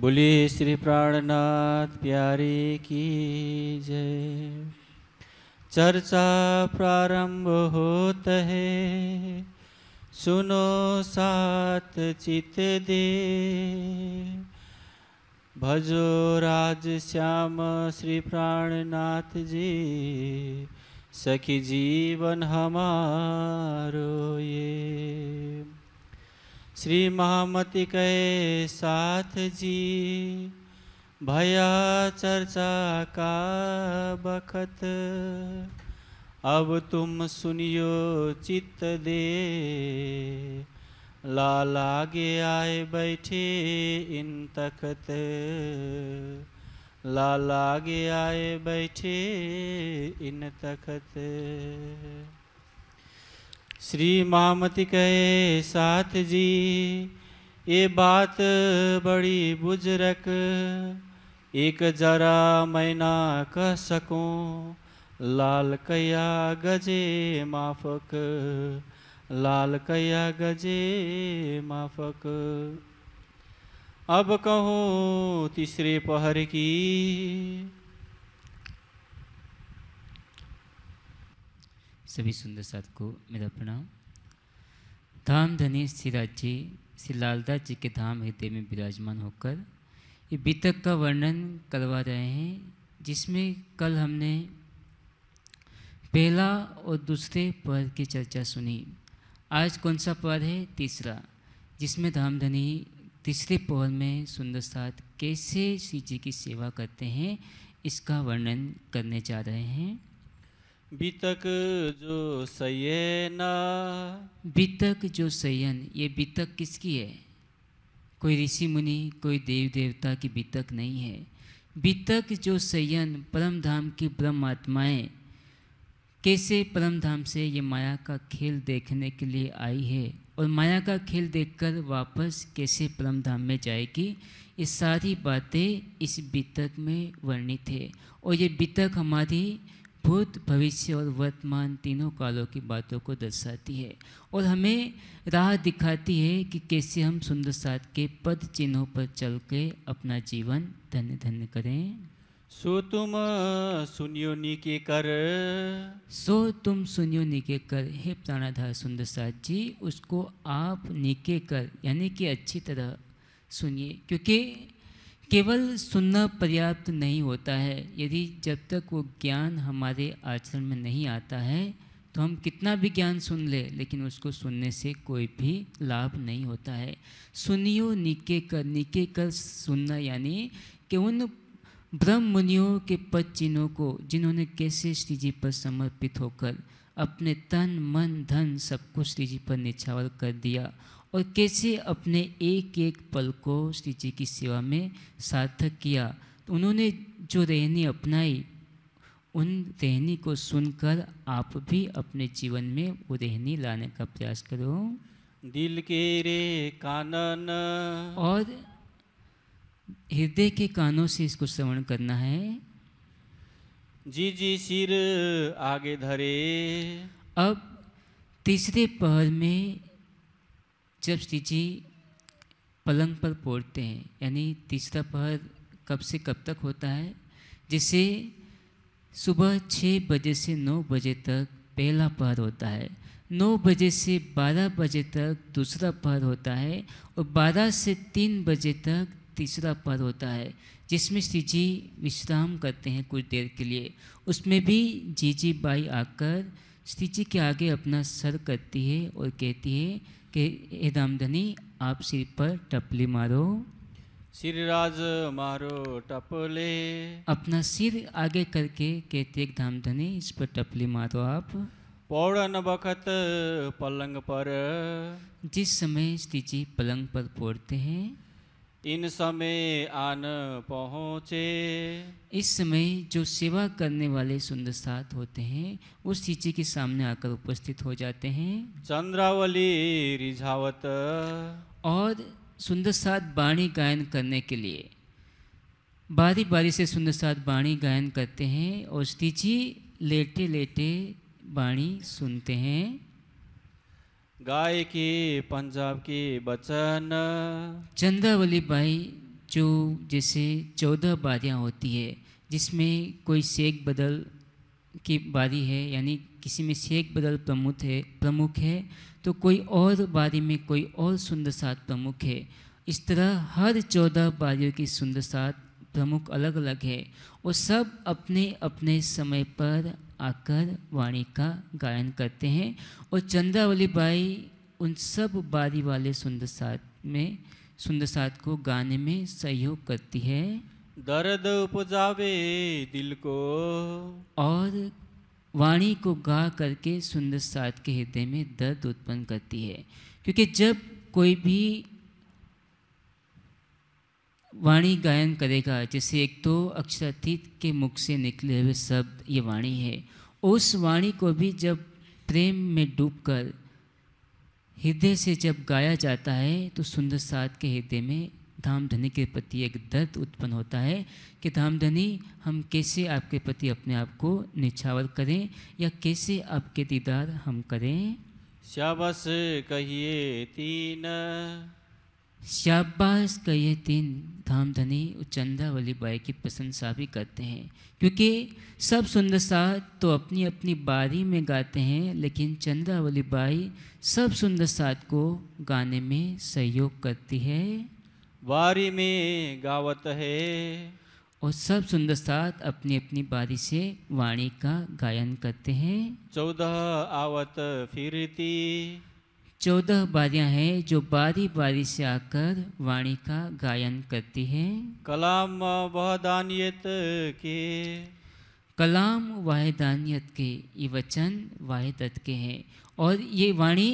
बोली श्री प्राणनाथ प्यारे की जय चर्चा प्रारंभ होत है सुनो सात चित दे भजो राज श्याम श्री प्राणनाथ जी सखी जीवन हमारो ये श्री महामती के साथ जी भया चर्चा का बखत अब तुम सुनियो चित्त दे लाल आगे आए बैठे इन तखत लाल आगे आए बैठे इन तखत श्री मामती कहे साथ जी ये बात बड़ी बुजरक एक जरा मैं ना कह सकूं लाल कया गजे माफक लाल कया गजे माफक अब कहूँ तीसरे पहर की सभी सुंदर साथ को मेरा प्रणाम धाम धनी राज्य श्री लालदा जी के धाम हृदय में विराजमान होकर ये बीतक का वर्णन करवा रहे हैं जिसमें कल हमने पहला और दूसरे पर्व की चर्चा सुनी आज कौन सा पर्व है तीसरा जिसमें धामधनी तीसरे पर्व में सुंदर साथ कैसे श्री जी की सेवा करते हैं इसका वर्णन करने जा रहे हैं बीतक जो सयना बीतक जो सयन ये बीतक किसकी है कोई ऋषि मुनि कोई देव देवता की बीतक नहीं है बीतक जो सयन परम धाम की ब्रह्म आत्माएँ कैसे परम धाम से ये माया का खेल देखने के लिए आई है और माया का खेल देखकर वापस कैसे परम धाम में जाएगी ये सारी बातें इस बीतक में वर्णित है और ये बीतक हमारी भूत भविष्य और वर्तमान तीनों कालों की बातों को दर्शाती है और हमें राह दिखाती है कि कैसे हम सुंदर साथ के पद चिन्हों पर चल के अपना जीवन धन्य धन्य करें सो तुम सुनियो निके कर सो तुम सुनियो निके कर हे प्राणाधार सुंदर साथ जी उसको आप निके कर यानी कि अच्छी तरह सुनिए क्योंकि केवल सुनना पर्याप्त नहीं होता है यदि जब तक वो ज्ञान हमारे आचरण में नहीं आता है तो हम कितना भी ज्ञान सुन ले, लेकिन उसको सुनने से कोई भी लाभ नहीं होता है सुनियो निके कर निके कर सुनना यानी कि उन ब्रह्म मुनियों के पद चिन्हों को जिन्होंने कैसे श्री जी पर समर्पित होकर अपने तन मन धन सब कुछ श्री जी पर निछावर कर दिया और कैसे अपने एक एक पल को श्री जी की सेवा में सार्थक किया तो उन्होंने जो रहनी अपनाई उन रहनी को सुनकर आप भी अपने जीवन में वो रहनी लाने का प्रयास करो दिल के रे कानन और हृदय के कानों से इसको श्रवण करना है जी जी सिर आगे धरे अब तीसरे पहर में जब श्री जी पलंग पर पोड़ते हैं यानी तीसरा पहर कब से कब तक होता है जिसे सुबह छः बजे से नौ बजे तक पहला पहर होता है नौ बजे से बारह बजे तक दूसरा पहर होता है और बारह से तीन बजे तक तीसरा पहर होता है जिसमें श्री जी विश्राम करते हैं कुछ देर के लिए उसमें भी जी जी बाई आकर श्री जी के आगे अपना सर करती है और कहती है कि ए दामदनी आप सिर पर टपली मारो सिरराज मारो टपले अपना सिर आगे करके कहते धामधनी इस पर टपली मारो आप पौड़न बखत पलंग पर जिस समय स्त्री जी पलंग पर पोड़ते हैं इन समय आन पहुँचे इस समय जो सेवा करने वाले सुंदर साथ होते हैं वो सीचे के सामने आकर उपस्थित हो जाते हैं चंद्रावली रिझावत और सुंदर साथ बाणी गायन करने के लिए बारी बारी से सुंदर साथ बाणी गायन करते हैं और स्थिति लेटे लेटे बाणी सुनते हैं गाय की पंजाब की बचन चंदावली बाई जो जैसे चौदह बारियाँ होती है जिसमें कोई शेख बदल की बारी है यानी किसी में शेख बदल प्रमुख है प्रमुख है तो कोई और बारी में कोई और सुंदर सात प्रमुख है इस तरह हर चौदह बारियों की सुंदर सात प्रमुख अलग अलग है और सब अपने अपने समय पर आकर वाणी का गायन करते हैं और चंद्रावली बाई उन सब बारी वाले सुंदर साथ में सुंदर साथ को गाने में सहयोग करती है दर्द उपजावे दिल को और वाणी को गा करके सुंदर साथ के हृदय में दर्द उत्पन्न करती है क्योंकि जब कोई भी वाणी गायन करेगा जैसे एक तो अक्षरातीत के मुख से निकले हुए शब्द ये वाणी है उस वाणी को भी जब प्रेम में डूबकर हृदय से जब गाया जाता है तो सुंदर साध के हृदय में धामधनी के प्रति एक दर्द उत्पन्न होता है कि धामधनी हम कैसे आपके प्रति अपने आप को निछावर करें या कैसे आपके दीदार हम करें शाबाश कहिए तीन शाबाश का यह दिन धामधनी और चंदा वाली बाई की प्रशंसा भी करते हैं क्योंकि सब सुंदर शाह तो अपनी अपनी बारी में गाते हैं लेकिन चंदा वाली बाई सब सुंदर सात को गाने में सहयोग करती है बारी में गावत है और सब सुंदर साथ अपनी अपनी बारी से वाणी का गायन करते हैं चौदह आवत फिरती चौदह बारियां हैं जो बारी बारी से आकर वाणी का गायन करती हैं कलाम वह दानियत के कलाम वाह दानियत के ये वचन वाहदत के हैं और ये वाणी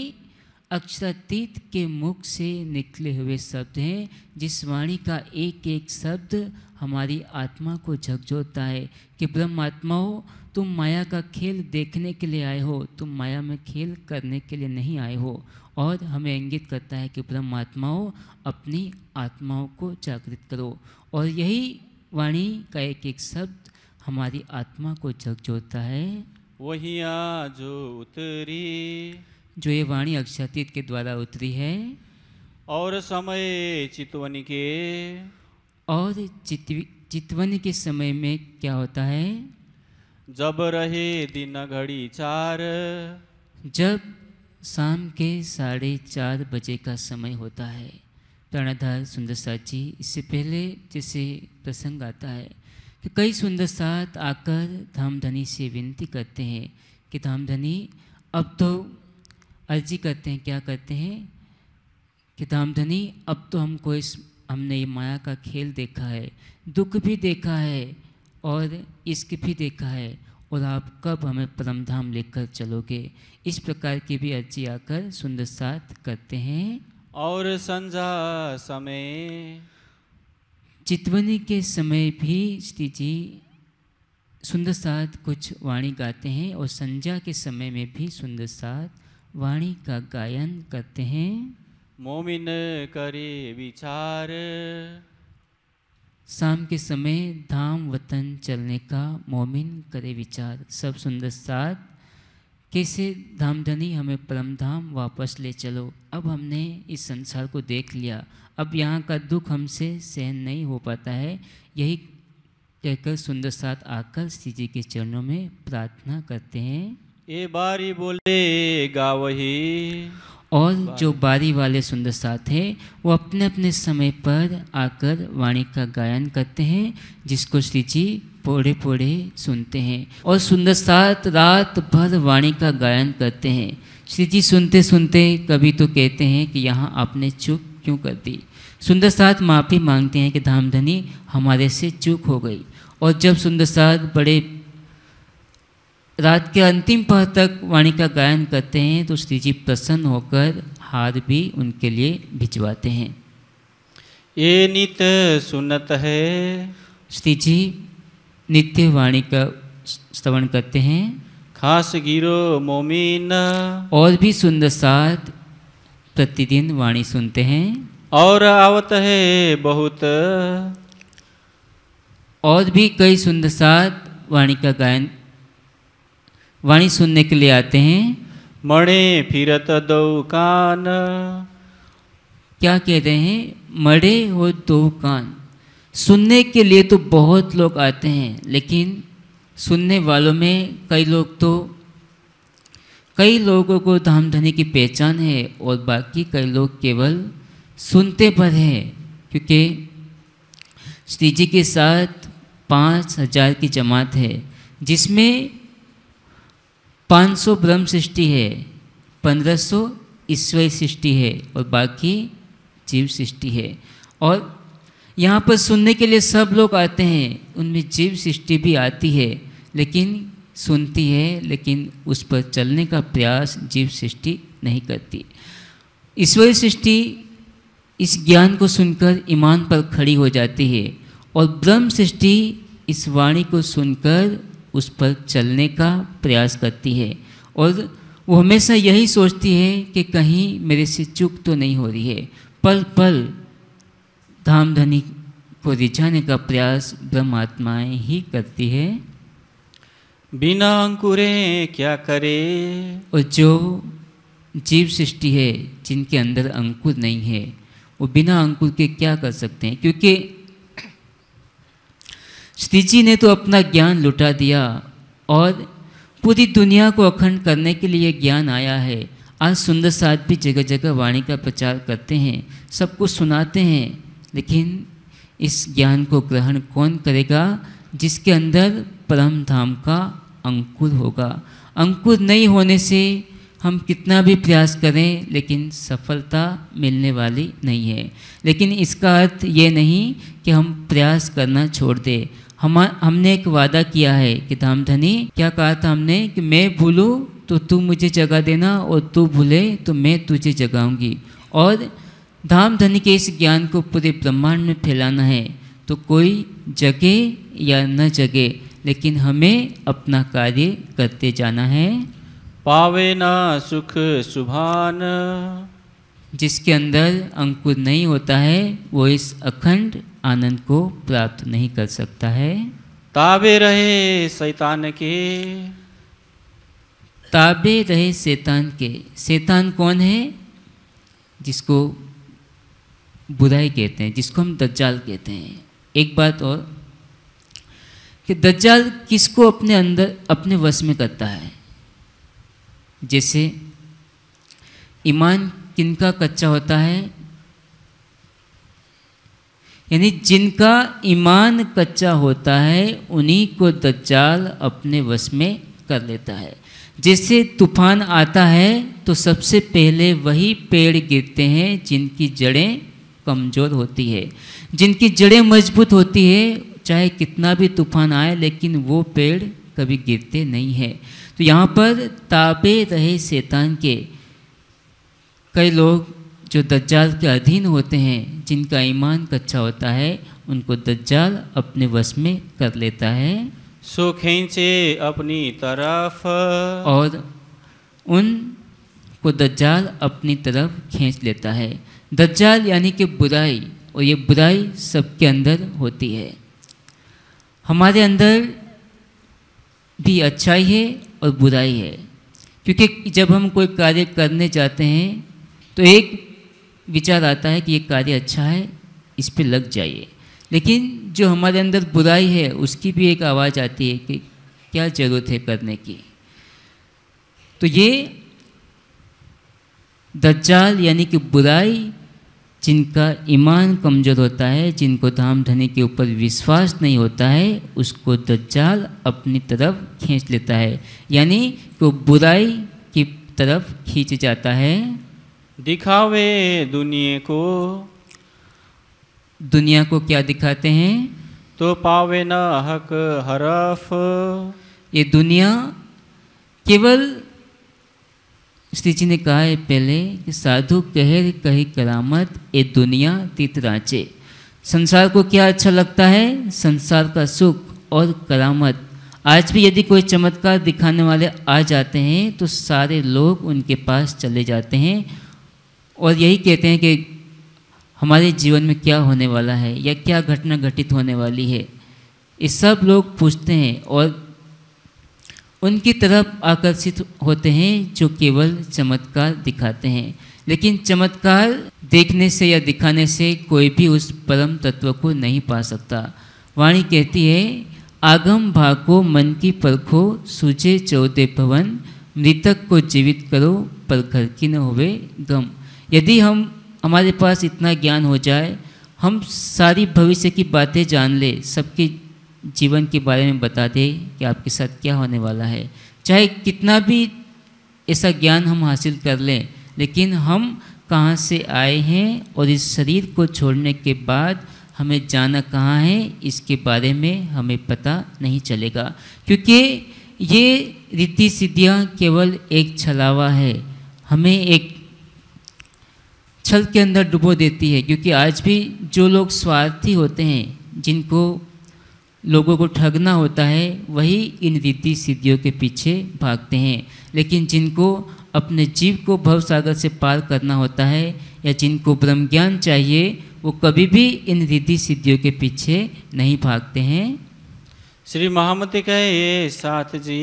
अक्षरातीत के मुख से निकले हुए शब्द हैं जिस वाणी का एक एक शब्द हमारी आत्मा को झकझोरता है कि ब्रह्मात्माओं तुम माया का खेल देखने के लिए आए हो तुम माया में खेल करने के लिए नहीं आए हो और हमें इंगित करता है कि परमात्माओं अपनी आत्माओं को जागृत करो और यही वाणी का एक एक शब्द हमारी आत्मा को जगजोड़ता है वही जो उतरी जो ये वाणी अक्षतीत के द्वारा उतरी है और समय चितवन के और चित चितवन के समय में क्या होता है जब रहे दिन घड़ी चार जब शाम के साढ़े चार बजे का समय होता है प्रणधार सुंदर साथ जी इससे पहले जैसे प्रसंग आता है कि कई सुंदर साथ आकर धामधनी से विनती करते हैं कि धामधनी अब तो अर्जी करते हैं क्या करते हैं कि धामधनी अब तो हमको इस हमने ये माया का खेल देखा है दुख भी देखा है और इसके भी देखा है और आप कब हमें परम धाम लेकर चलोगे इस प्रकार की भी अर्जी आकर सुंदर साथ करते हैं और संझा समय चितवनी के समय भी श्री जी सुंदर साथ कुछ वाणी गाते हैं और संजा के समय में भी सुंदर साथ वाणी का गायन करते हैं मोमिन करे विचार शाम के समय धाम वतन चलने का मोमिन करे विचार सब सुंदर साथ कैसे धामधनी हमें परम धाम वापस ले चलो अब हमने इस संसार को देख लिया अब यहाँ का दुख हमसे सहन नहीं हो पाता है यही कहकर सुंदर साथ आकर श्री जी के चरणों में प्रार्थना करते हैं ए बारी बोले गावही और जो बारी वाले सुंदर साथ हैं वो अपने अपने समय पर आकर वाणी का गायन करते हैं जिसको श्री जी पोड़े पोड़े सुनते हैं और सुंदर सात रात भर वाणी का गायन करते हैं श्री जी सुनते सुनते कभी तो कहते हैं कि यहाँ आपने चूक क्यों कर दी सुंदर साथ माफ़ी मांगते हैं कि धामधनी हमारे से चूक हो गई और जब सुंदर साथ बड़े रात के अंतिम पह तक वाणी का गायन करते हैं तो श्री जी प्रसन्न होकर हार भी उनके लिए भिजवाते हैं ये नित सुनत है श्री जी नित्य वाणी का श्रवण करते हैं खास गिरो मोमिन और भी सुंदर साथ प्रतिदिन वाणी सुनते हैं और आवत है बहुत और भी कई सुंदर साथ वाणी का गायन वाणी सुनने के लिए आते हैं मणे फिरत दो कान क्या कहते हैं मड़े हो दो कान सुनने के लिए तो बहुत लोग आते हैं लेकिन सुनने वालों में कई लोग तो कई लोगों को धामधनी की पहचान है और बाकी कई लोग केवल सुनते पर हैं क्योंकि श्री जी के साथ पाँच हजार की जमात है जिसमें 500 ब्रह्म सृष्टि है 1500 ईश्वरी सृष्टि है और बाकी जीव सृष्टि है और यहाँ पर सुनने के लिए सब लोग आते हैं उनमें जीव सृष्टि भी आती है लेकिन सुनती है लेकिन उस पर चलने का प्रयास जीव सृष्टि नहीं करती ईश्वरी सृष्टि इस ज्ञान को सुनकर ईमान पर खड़ी हो जाती है और ब्रह्म सृष्टि इस वाणी को सुनकर उस पर चलने का प्रयास करती है और वो हमेशा यही सोचती है कि कहीं मेरे से चूक तो नहीं हो रही है पल पल धाम धनी को रिझाने का प्रयास आत्माएं ही करती है बिना अंकुरे क्या करे और जो जीव सृष्टि है जिनके अंदर अंकुर नहीं है वो बिना अंकुर के क्या कर सकते हैं क्योंकि श्री जी ने तो अपना ज्ञान लुटा दिया और पूरी दुनिया को अखंड करने के लिए ज्ञान आया है आज सुंदर साध भी जगह जगह वाणी का प्रचार करते हैं सबको सुनाते हैं लेकिन इस ज्ञान को ग्रहण कौन करेगा जिसके अंदर परम धाम का अंकुर होगा अंकुर नहीं होने से हम कितना भी प्रयास करें लेकिन सफलता मिलने वाली नहीं है लेकिन इसका अर्थ ये नहीं कि हम प्रयास करना छोड़ दें हम हमने एक वादा किया है कि धामधनी क्या कहा था हमने कि मैं भूलूँ तो तू मुझे जगा देना और तू भूले तो मैं तुझे जगाऊंगी और धाम धनी के इस ज्ञान को पूरे ब्रह्मांड में फैलाना है तो कोई जगे या न जगे लेकिन हमें अपना कार्य करते जाना है पावे ना सुख सुभान जिसके अंदर अंकुर नहीं होता है वो इस अखंड आनंद को प्राप्त नहीं कर सकता है ताबे रहे शैतान के ताबे रहे शैतान के शैतान कौन है जिसको बुराई कहते हैं जिसको हम दज्जाल कहते हैं एक बात और कि दज्जाल किसको अपने अंदर अपने वश में करता है जैसे ईमान किनका कच्चा होता है यानी जिनका ईमान कच्चा होता है उन्हीं को दज्जाल अपने वश में कर लेता है जैसे तूफान आता है तो सबसे पहले वही पेड़ गिरते हैं जिनकी जड़ें कमज़ोर होती है जिनकी जड़ें मजबूत होती है चाहे कितना भी तूफान आए लेकिन वो पेड़ कभी गिरते नहीं है तो यहाँ पर ताबे रहे शैतान के कई लोग जो दज्जाल के अधीन होते हैं जिनका ईमान कच्चा होता है उनको दज्जाल अपने वश में कर लेता है सो खींचे अपनी तरफ और उन को दज्जाल अपनी तरफ खींच लेता है दज्जाल यानी कि बुराई और ये बुराई सबके अंदर होती है हमारे अंदर भी अच्छाई है और बुराई है क्योंकि जब हम कोई कार्य करने जाते हैं तो एक विचार आता है कि ये कार्य अच्छा है इस पर लग जाइए लेकिन जो हमारे अंदर बुराई है उसकी भी एक आवाज़ आती है कि क्या ज़रूरत है करने की तो ये दज्जाल यानी कि बुराई जिनका ईमान कमज़ोर होता है जिनको धाम धनी के ऊपर विश्वास नहीं होता है उसको दज्जाल अपनी तरफ खींच लेता है यानी कि वो बुराई की तरफ खींच जाता है दिखावे दुनिया को दुनिया को क्या दिखाते हैं तो पावे न हक हरफ ये दुनिया केवल श्री जी ने कहा है पहले कि साधु कहर कही करामत ये दुनिया तीतराचे संसार को क्या अच्छा लगता है संसार का सुख और करामत आज भी यदि कोई चमत्कार दिखाने वाले आ जाते हैं तो सारे लोग उनके पास चले जाते हैं और यही कहते हैं कि हमारे जीवन में क्या होने वाला है या क्या घटना घटित होने वाली है ये सब लोग पूछते हैं और उनकी तरफ आकर्षित होते हैं जो केवल चमत्कार दिखाते हैं लेकिन चमत्कार देखने से या दिखाने से कोई भी उस परम तत्व को नहीं पा सकता वाणी कहती है आगम भागो मन की परखो सूझे चौदे भवन मृतक को जीवित करो पर घर की न होवे गम यदि हम हमारे पास इतना ज्ञान हो जाए हम सारी भविष्य की बातें जान ले सबके जीवन के बारे में बता दे कि आपके साथ क्या होने वाला है चाहे कितना भी ऐसा ज्ञान हम हासिल कर लें लेकिन हम कहाँ से आए हैं और इस शरीर को छोड़ने के बाद हमें जाना कहाँ है इसके बारे में हमें पता नहीं चलेगा क्योंकि ये रीति सिद्धियाँ केवल एक छलावा है हमें एक छल के अंदर डुबो देती है क्योंकि आज भी जो लोग स्वार्थी होते हैं जिनको लोगों को ठगना होता है वही इन रीति सिद्धियों के पीछे भागते हैं लेकिन जिनको अपने जीव को भव सागर से पार करना होता है या जिनको ब्रह्म ज्ञान चाहिए वो कभी भी इन रीति सिद्धियों के पीछे नहीं भागते हैं श्री महामती कहे साथ जी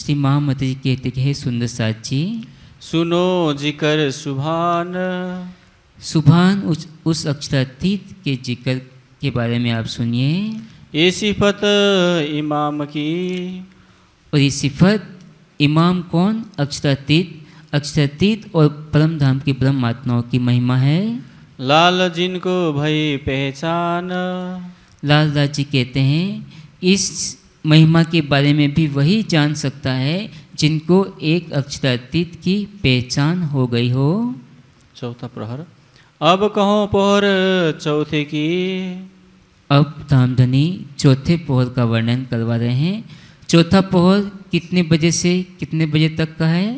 श्री महामती जी कहते हैं सुंदर साथ जी सुनो जिकर सुभान सुभान उस उस अक्षरातीत के जिक्र के बारे में आप सुनिए ये सिफत इमाम की और ये सिफत इमाम कौन अक्षरातीत अक्षरातीत और परम धाम की ब्रह्म आत्माओं की महिमा है लाल जिनको भाई पहचान लाल दास जी कहते हैं इस महिमा के बारे में भी वही जान सकता है जिनको एक अक्षरातीत की पहचान हो गई हो चौथा प्रहर अब कहो पोहर चौथे की अब धामधनी चौथे पोहर का वर्णन करवा रहे हैं चौथा पोहर कितने बजे से कितने बजे तक का है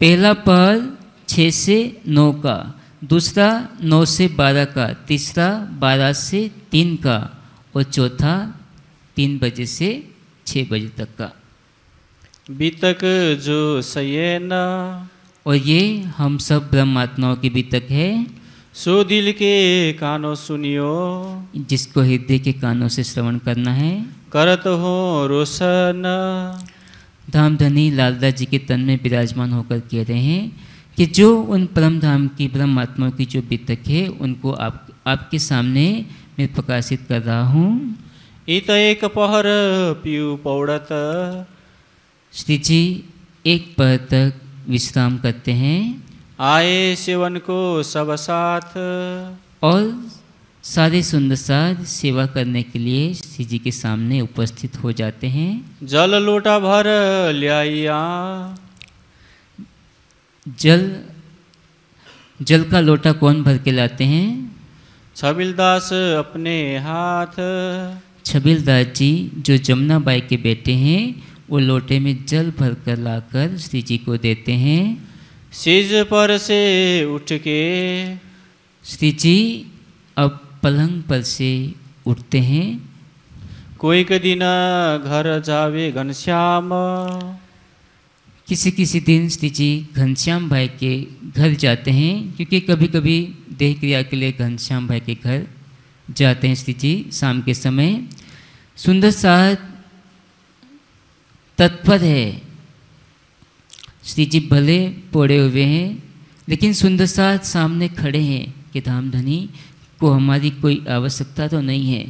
पहला पहर छः से नौ का दूसरा नौ से बारह का तीसरा बारह से तीन का और चौथा तीन बजे से छः बजे तक का बीतक जो सयना और ये हम सब ब्रह्मात्माओं के बीतक है सो दिल के कानों सुनियो जिसको हृदय के कानों से श्रवण करना है करत हो रोशन धाम धनी लालदा जी के तन में विराजमान होकर कह रहे हैं कि जो उन परम धाम की ब्रह्म की जो बीतक है उनको आप आपके सामने मैं प्रकाशित कर रहा हूँ इत एक पहर पीऊ पौड़त श्री जी एक पद तक विश्राम करते हैं आए सेवन को सब साथ और सारे सुंदर साथ सेवा करने के लिए श्री जी के सामने उपस्थित हो जाते हैं जल लोटा भर लिया जल जल का लोटा कौन भर के लाते हैं छबिलदास अपने हाथ छबिलदास जी जो जमुना बाई के बेटे हैं वो लोटे में जल भर कर लाकर श्री जी को देते हैं सिज पर से उठ के श्री जी अब पलंग पर से उठते हैं कोई के दिन घर जावे घनश्याम किसी किसी दिन श्री जी घनश्याम भाई के घर जाते हैं क्योंकि कभी कभी देह क्रिया के लिए घनश्याम भाई के घर जाते हैं श्री जी शाम के समय सुंदर साथ तत्पर है श्री जी भले पोड़े हुए हैं लेकिन सुंदर साथ सामने खड़े हैं कि धाम धनी को हमारी कोई आवश्यकता तो नहीं है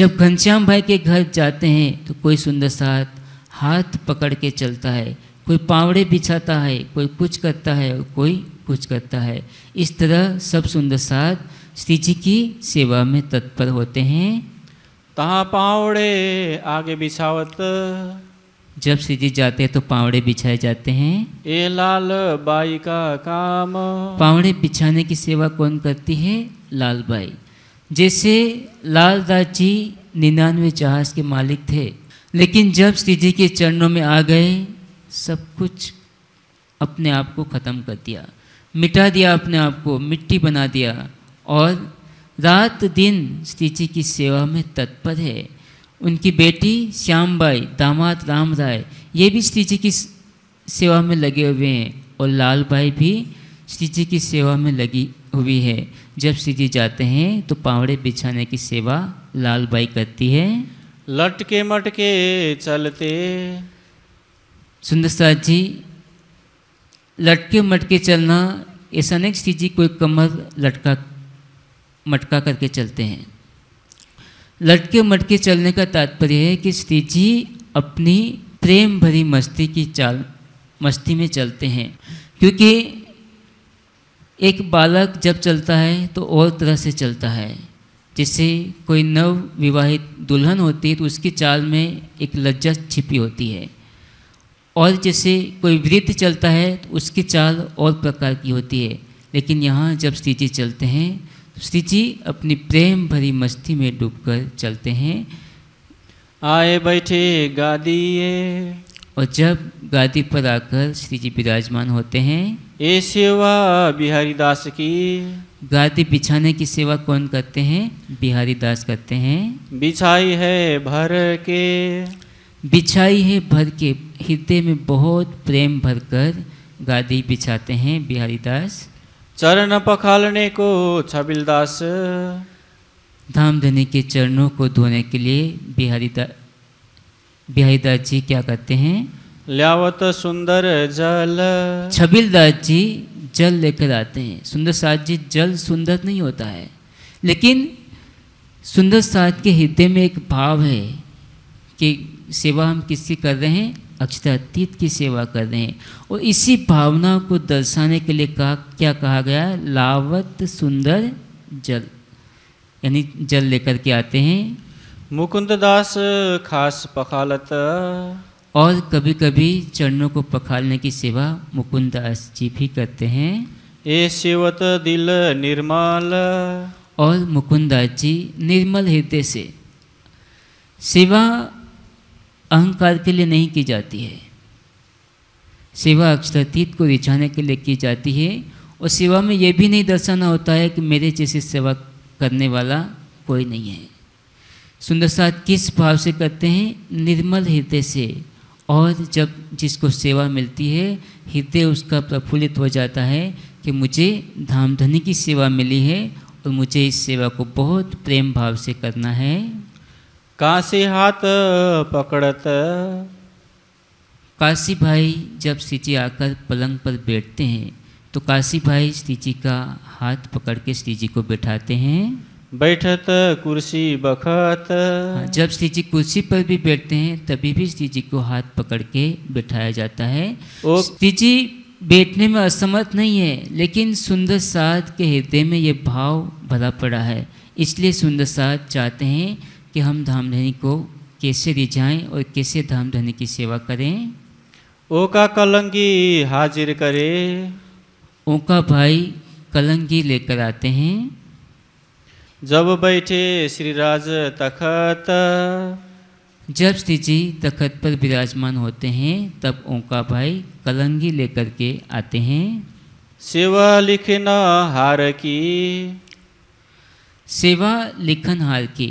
जब घनश्याम भाई के घर जाते हैं तो कोई सुंदर साथ हाथ पकड़ के चलता है कोई पावड़े बिछाता है कोई कुछ करता है और कोई कुछ करता है इस तरह सब सुंदर साथ श्री जी की सेवा में तत्पर होते हैं तहाँ पावड़े आगे बिछावत जब श्री जी जाते हैं तो पावड़े बिछाए जाते हैं ए लाल बाई का काम पावड़े बिछाने की सेवा कौन करती है लाल बाई जैसे लाल दास जी निन्यानवे जहाज के मालिक थे लेकिन जब श्री जी के चरणों में आ गए सब कुछ अपने आप को ख़त्म कर दिया मिटा दिया अपने आप को मिट्टी बना दिया और रात दिन श्री जी की सेवा में तत्पर है उनकी बेटी श्याम बाई दामाद राम राय ये भी श्री जी की सेवा में लगे हुए हैं और लाल भाई भी श्री जी की सेवा में लगी हुई है जब श्री जी जाते हैं तो पावड़े बिछाने की सेवा लाल भाई करती है लटके मटके चलते सुंदर साहद जी लटके मटके चलना ऐसा नहीं श्री जी कोई कमर लटका मटका करके चलते हैं लटके मटके चलने का तात्पर्य है कि श्री जी अपनी प्रेम भरी मस्ती की चाल मस्ती में चलते हैं क्योंकि एक बालक जब चलता है तो और तरह से चलता है जैसे कोई नव विवाहित दुल्हन होती है तो उसकी चाल में एक लज्जा छिपी होती है और जैसे कोई वृद्ध चलता है तो उसकी चाल और प्रकार की होती है लेकिन यहाँ जब स्थिति जी चलते हैं श्री जी अपनी प्रेम भरी मस्ती में डूबकर चलते हैं आए बैठे गादी और जब गादी पर आकर श्री जी विराजमान होते हैं ये सेवा बिहारी दास की गादी बिछाने की सेवा कौन करते हैं बिहारी दास करते हैं बिछाई है भर के बिछाई है भर के हृदय में बहुत प्रेम भरकर गादी बिछाते हैं बिहारी दास चरण पखालने को छबिलदास धाम धनी के चरणों को धोने के लिए बिहारी दा बिहारी दास जी क्या कहते हैं लियावत सुंदर जल छबिल दास जी जल लेकर आते हैं सुंदर सात जी जल सुंदर नहीं होता है लेकिन सुंदर सात के हृदय में एक भाव है कि सेवा हम किसकी कर रहे हैं अक्षता अक्षतातीत की सेवा कर रहे हैं और इसी भावना को दर्शाने के लिए कहा क्या कहा गया लावत सुंदर जल यानी जल लेकर के आते हैं मुकुंददास खास पखालत और कभी कभी चरणों को पखालने की सेवा मुकुंददास जी भी करते हैं ए शिवत दिल निर्मल और मुकुंददास जी निर्मल हृदय से सेवा अहंकार के लिए नहीं की जाती है सेवा अक्षरतीत को रिझाने के लिए की जाती है और सेवा में यह भी नहीं दर्शाना होता है कि मेरे जैसे सेवा करने वाला कोई नहीं है सुंदर साथ किस भाव से करते हैं निर्मल हृदय से और जब जिसको सेवा मिलती है हृदय उसका प्रफुल्लित हो जाता है कि मुझे धामधनी की सेवा मिली है और मुझे इस सेवा को बहुत प्रेम भाव से करना है काशी हाथ पकड़त काशी भाई जब सिंची आकर पलंग पर बैठते हैं तो काशी भाई स्थिति का हाथ पकड़ के स्थिति को बैठाते हैं बैठत कुर्सी बखत हाँ, जब जी कुर्सी पर भी बैठते हैं तभी भी जी को हाथ पकड़ के बैठाया जाता है जी बैठने में असमर्थ नहीं है लेकिन सुंदर साध के हृदय में ये भाव भरा पड़ा है इसलिए सुंदर साध चाहते हैं कि हम धामधनी को कैसे रिझाएं और कैसे धामधनी की सेवा करें ओका कलंगी हाजिर करे ओका भाई कलंगी लेकर आते हैं जब बैठे श्रीराज तखत जब श्री जी तखत पर विराजमान होते हैं तब ओंका भाई कलंगी लेकर के आते हैं सेवा लिखना हार की सेवा लिखन हार की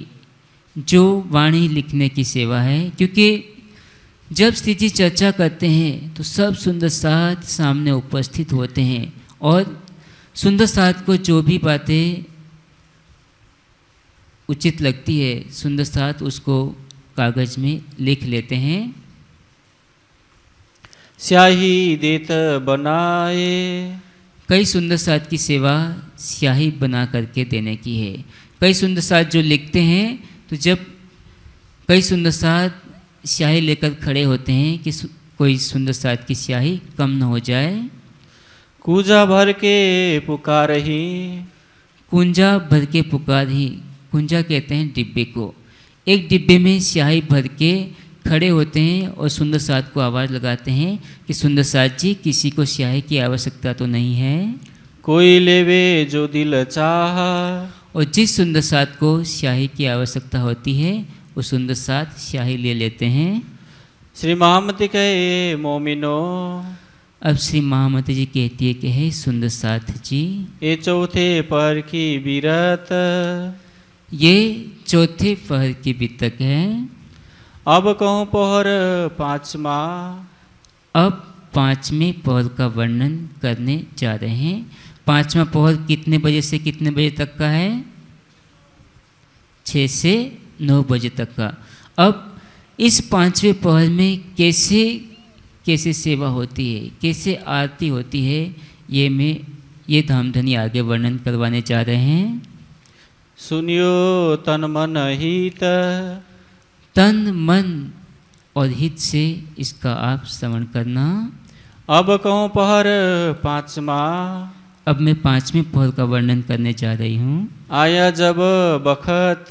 जो वाणी लिखने की सेवा है क्योंकि जब स्थिति चर्चा करते हैं तो सब सुंदर साथ सामने उपस्थित होते हैं और सुंदर साथ को जो भी बातें उचित लगती है सुंदर साथ उसको कागज में लिख लेते हैं स्याही देत बनाए कई सुंदर साथ की सेवा स्याही बना करके देने की है कई सुंदर साथ जो लिखते हैं तो जब कई सुंदर साथ स्याही लेकर खड़े होते हैं कि कोई सुंदर साथ की स्याही कम न हो जाए कुंजा भर के पुकार ही कुंजा भर के पुकार ही कुंजा कहते हैं डिब्बे को एक डिब्बे में स्याही भर के खड़े होते हैं और सुंदर साथ को आवाज़ लगाते हैं कि सुंदर साथ जी किसी को स्याही की आवश्यकता तो नहीं है कोई लेवे जो दिल चाह और जिस सुंदर साथ को स्याही की आवश्यकता होती है उस सुंदर साथ स्याही ले लेते हैं श्री महामती कहे मोमिनो अब श्री महामती जी कहती है कि हे सुंदर साथ जी ये चौथे पर की बीरत ये चौथे पहर की बीतक है अब कहो पहर पांचवा अब पाँचवें पहर का वर्णन करने जा रहे हैं पांचवा पहर कितने बजे से कितने बजे तक का है छः से नौ बजे तक का अब इस पांचवे पहर में कैसे कैसे सेवा होती है कैसे आरती होती है ये मैं ये धामधनी आगे वर्णन करवाने चाह रहे हैं सुनियो तन मन हित तन मन और हित से इसका आप श्रवण करना अब कहो पहर पांचवा अब मैं पांचवें पौर का वर्णन करने जा रही हूँ आया जब बखत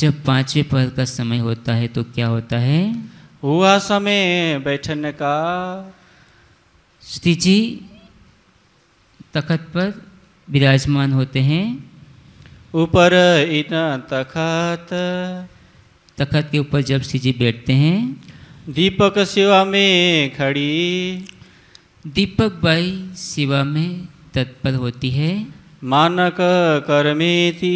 जब पांचवें पौर का समय होता है तो क्या होता है हुआ समय बैठने का श्री जी तखत पर विराजमान होते हैं ऊपर इतना तखत तखत के ऊपर जब श्री जी बैठते हैं दीपक सेवा में खड़ी दीपक बाई सेवा में तत्पर होती है मानक कर्मेति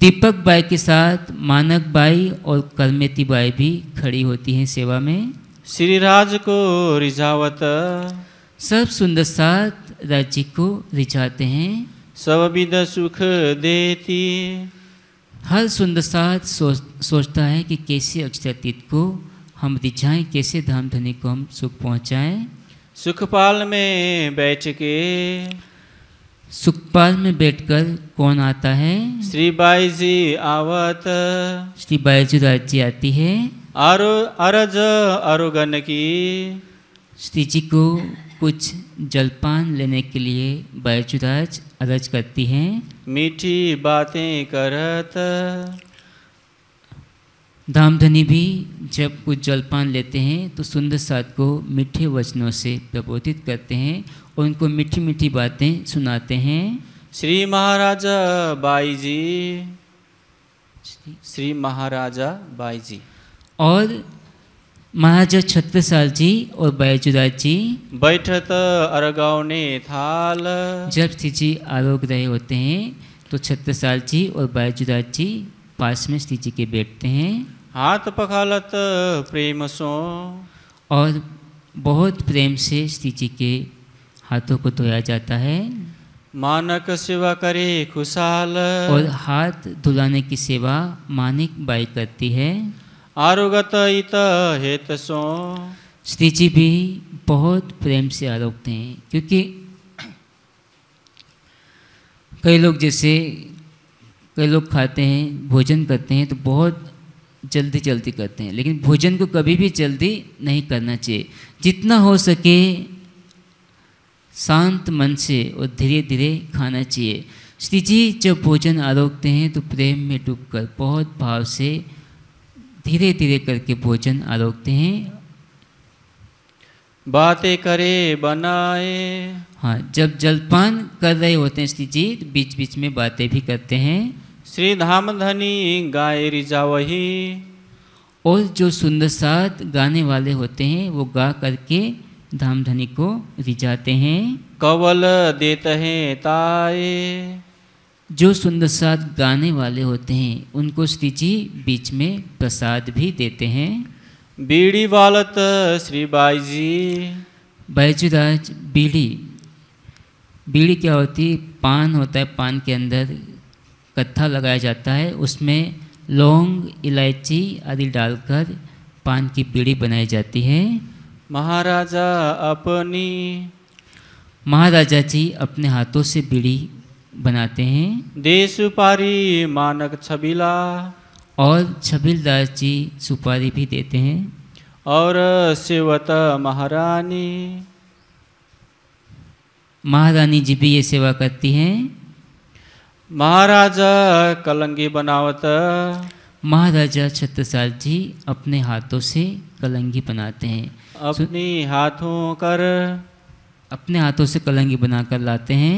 दीपक बाई के साथ मानक बाई और कर्मेति बाई भी खड़ी होती हैं सेवा में श्री राज को रिझावत सब सुंदर साथ राज्य को रिझाते हैं सब विद सुख देती हर सुंदर साथ सोच सोचता है कि कैसे अक्षरातीत को हम रिझाएं कैसे धाम धनी को हम सुख पहुंचाएं सुखपाल में बैठ के सुखपाल में बैठकर कौन आता है श्री बाई जी आवत श्री बाई जी राज जी आती है आरो अरज अरुगन की श्री जी को कुछ जलपान लेने के लिए बैजुराज अरज करती हैं मीठी बातें करत धामधनी भी जब कुछ जलपान लेते हैं तो सुंदर साथ को मीठे वचनों से प्रबोधित करते हैं और उनको मीठी मीठी बातें सुनाते हैं श्री महाराजा बाई जी श्री महाराजा बाई जी और महाराजा छत्रसाल जी और बैजुदा जी बैठत ने थाल जब श्री जी आरोग रहे होते हैं तो छत्रसाल जी और बैजुदा जी पास में श्री जी के बैठते हैं हाथ पखालत प्रेम सो और बहुत प्रेम से श्री जी के हाथों को धोया जाता है मानक सेवा करे खुशहाल और हाथ धुलाने की सेवा मानिक बाई करती है आरोगत इत हेत सो श्री जी भी बहुत प्रेम से आरोपते हैं क्योंकि कई लोग जैसे कई लोग खाते हैं भोजन करते हैं तो बहुत जल्दी जल्दी करते हैं लेकिन भोजन को कभी भी जल्दी नहीं करना चाहिए जितना हो सके शांत मन से और धीरे धीरे खाना चाहिए श्री जी जब भोजन आरोगते हैं तो प्रेम में डूबकर बहुत भाव से धीरे धीरे करके भोजन आरोगते हैं बातें करे बनाए हाँ जब जलपान कर रहे होते हैं श्री जी तो बीच बीच में बातें भी करते हैं श्री धाम धनी गाय रिजावही और जो सुंदर साथ गाने वाले होते हैं वो गा करके धाम धनी को रिजाते हैं कवल देते हैं ताए जो सुंदर साथ गाने वाले होते हैं उनको श्री जी बीच में प्रसाद भी देते हैं बीड़ी वालत श्री बाई जी बैजूराज बीड़ी बीड़ी क्या होती पान होता है पान के अंदर कत्था लगाया जाता है उसमें लौंग इलायची आदि डालकर पान की पीढ़ी बनाई जाती है महाराजा अपनी महाराजा जी अपने हाथों से बीड़ी बनाते हैं दे सुपारी मानक छबीला और छबीलदास जी सुपारी भी देते हैं और सेवत महारानी महारानी जी भी ये सेवा करती हैं महाराज कलंगी बनावत महाराजा छत्रसाल जी अपने हाथों से कलंगी बनाते हैं अपने हाथों कर अपने हाथों से कलंगी बनाकर लाते हैं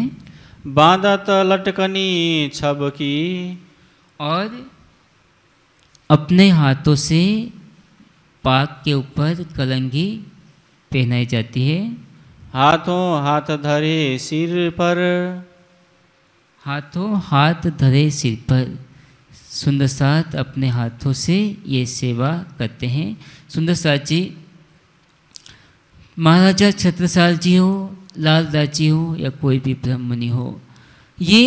बांधत लटकनी छब की और अपने हाथों से पाक के ऊपर कलंगी पहनाई जाती है हाथों हाथ धरे सिर पर हाथों हाथ धरे सिर पर सुंदर साथ अपने हाथों से ये सेवा करते हैं सुंदर साथ जी महाराजा छत्रसाल जी हो लाल जी हो या कोई भी ब्रह्मणि हो ये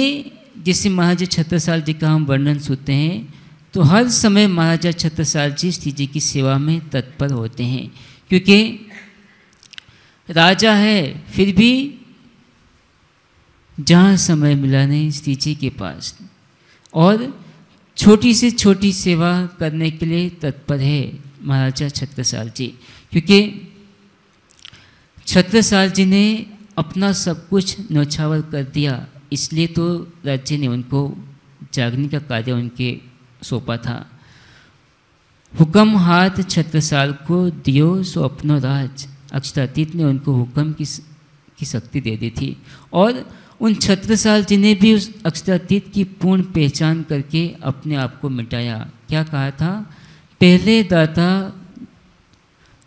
जैसे महाराजा छत्रसाल जी का हम वर्णन सुनते हैं तो हर समय महाराजा छत्रसाल जी श्री जी की सेवा में तत्पर होते हैं क्योंकि राजा है फिर भी जहाँ समय मिला नहीं जी के पास और छोटी से छोटी सेवा करने के लिए तत्पर है महाराजा छत्रसाल जी क्योंकि छत्रसाल जी ने अपना सब कुछ नौछावर कर दिया इसलिए तो राज्य ने उनको जागने का कार्य उनके सौंपा था हुक्म हाथ छत्रसाल को दियो सो अपनो राज अक्षतातीत ने उनको हुक्म की की शक्ति दे दी थी और उन छत्र साल जिन्हें भी उस अक्षरातीत की पूर्ण पहचान करके अपने आप को मिटाया क्या कहा था पहले दाता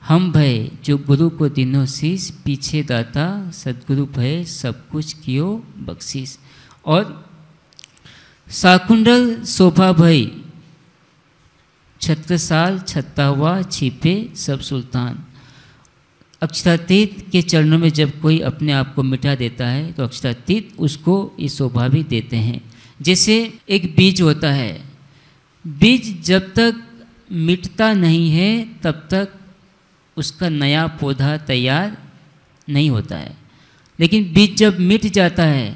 हम भय जो गुरु को दिनों शीश पीछे दाता सदगुरु भय सब कुछ कियो बख्शीस और साकुंडल शोभा भय छत्रसाल छत्ता हुआ छिपे सब सुल्तान अक्षतातीत के चरणों में जब कोई अपने आप को मिटा देता है तो अक्षतातीत उसको ये शोभा भी देते हैं जैसे एक बीज होता है बीज जब तक मिटता नहीं है तब तक उसका नया पौधा तैयार नहीं होता है लेकिन बीज जब मिट जाता है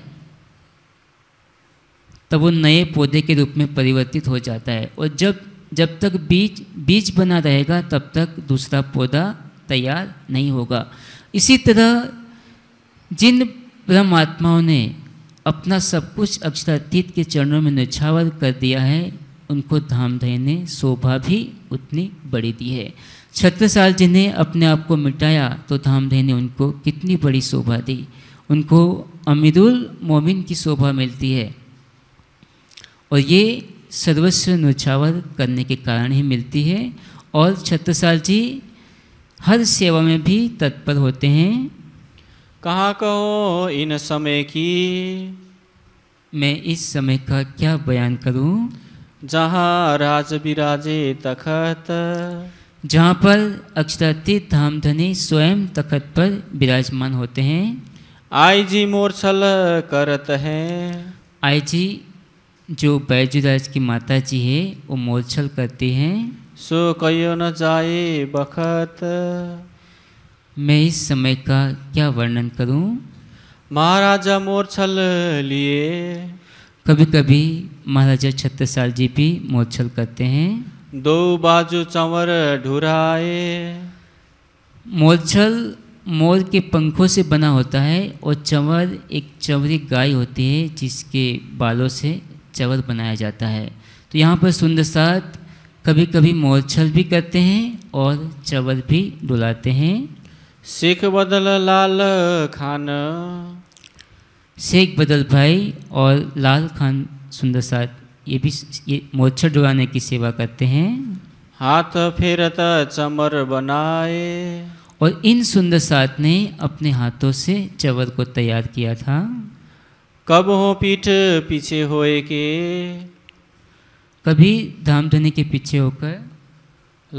तब वो नए पौधे के रूप में परिवर्तित हो जाता है और जब जब तक बीज बीज बना रहेगा तब तक दूसरा पौधा तैयार नहीं होगा इसी तरह जिन परमात्माओं ने अपना सब कुछ अक्षरातीत के चरणों में निछावर कर दिया है उनको धामधय ने शोभा भी उतनी बड़ी दी है छत्रसाल जी ने अपने आप को मिटाया तो धामधय ने उनको कितनी बड़ी शोभा दी उनको अमिदुल मोमिन की शोभा मिलती है और ये सर्वस्व नुछावर करने के कारण ही मिलती है और छत्रसाल जी हर सेवा में भी तत्पर होते हैं कहा कहो इन समय की मैं इस समय का क्या बयान करूं? जहाँ राज विराजे तखत जहाँ पर धाम धनी स्वयं तखत पर विराजमान होते हैं आई जी मोर छल करत हैं आई जी जो बैजुराज की माता जी है वो मोरछल करती हैं सो कयो न जाए बखत मैं इस समय का क्या वर्णन करूं महाराजा छल लिए कभी कभी महाराजा छत्रसाल जी भी मोरछल करते हैं दो बाजू चंवर ढुराए मोरछल मोर के पंखों से बना होता है और चंवर एक चंवरी गाय होती है जिसके बालों से चंवर बनाया जाता है तो यहाँ पर सुंदर सात कभी कभी मोलछल भी करते हैं और चवल भी डुलाते हैं शेख बदल लाल खान शेख बदल भाई और लाल खान सुंदर सात ये भी ये मोरछल डुलाने की सेवा करते हैं हाथ फेरता चमर बनाए और इन सुंदर साथ ने अपने हाथों से चवर को तैयार किया था कब हो पीठ पीछे होए के कभी धाम धनी के पीछे होकर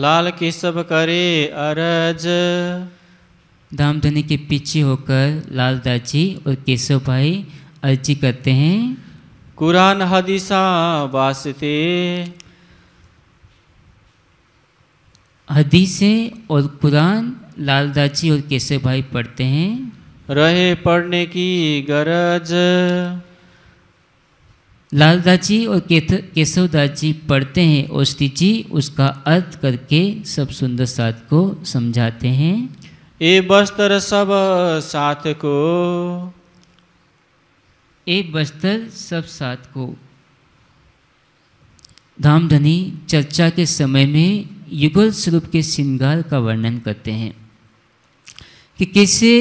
लाल की सब करे अरज धाम धनी के पीछे होकर लाल दाजी और केशव भाई अर्जी करते हैं कुरान हदीसा वास्ते हदीसे और कुरान लाल दाजी और केशव भाई पढ़ते हैं रहे पढ़ने की गरज लालदास जी और केशवदास जी पढ़ते हैं औषधि जी उसका अर्थ करके सब सुंदर साथ को समझाते हैं ए बस्तर सब साथ को ए बस्तर सब साथ को धामधनी चर्चा के समय में युगल स्वरूप के श्रृंगार का वर्णन करते हैं कि कैसे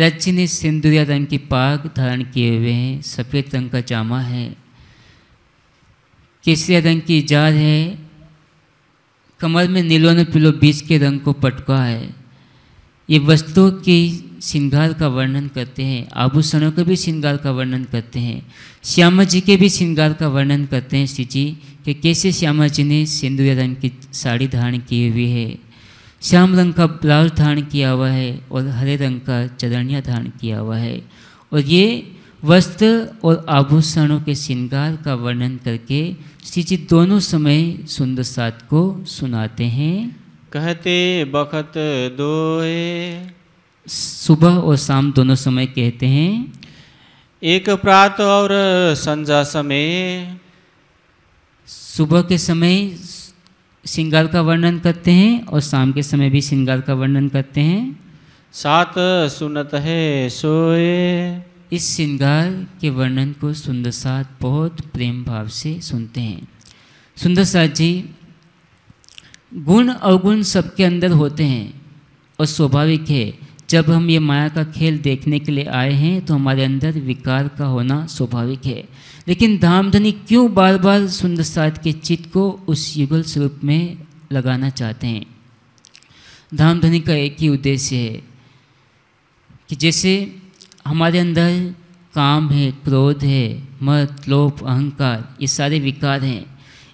राज्य ने सिंदुरिया रंग की पाग धारण किए हुए हैं सफ़ेद रंग का जामा है केसरिया रंग की जार है कमर में नीलो ने पिलो बीज के रंग को पटका है ये वस्त्रों के श्रृंगार का वर्णन करते हैं आभूषणों के भी श्रृंगार का वर्णन करते हैं श्यामा जी के भी श्रृंगार का वर्णन करते हैं श्री जी कि कैसे श्यामा जी ने सिंदूर रंग की साड़ी धारण की हुई है श्याम रंग का ब्लाउज धारण किया हुआ है और हरे रंग का चरणिया धारण किया हुआ है और ये वस्त्र और आभूषणों के श्रृंगार का वर्णन करके श्री जी दोनों समय सुंदर सात को सुनाते हैं कहते बखत दोए सुबह और शाम दोनों समय कहते हैं एक प्रात और संजा समय सुबह के समय श्रृंगार का वर्णन करते हैं और शाम के समय भी श्रृंगार का वर्णन करते हैं सात सुनत है सोए इस श्रृंगार के वर्णन को सुंदर साद बहुत प्रेम भाव से सुनते हैं सुंदर साद जी गुण अवगुण सबके अंदर होते हैं और स्वाभाविक है जब हम ये माया का खेल देखने के लिए आए हैं तो हमारे अंदर विकार का होना स्वाभाविक है लेकिन धामधनी क्यों बार बार सुंदर सुंदरसाद के चित्त को उस युगल स्वरूप में लगाना चाहते हैं धामधनी का एक ही उद्देश्य है कि जैसे हमारे अंदर काम है क्रोध है मत लोभ अहंकार ये सारे विकार हैं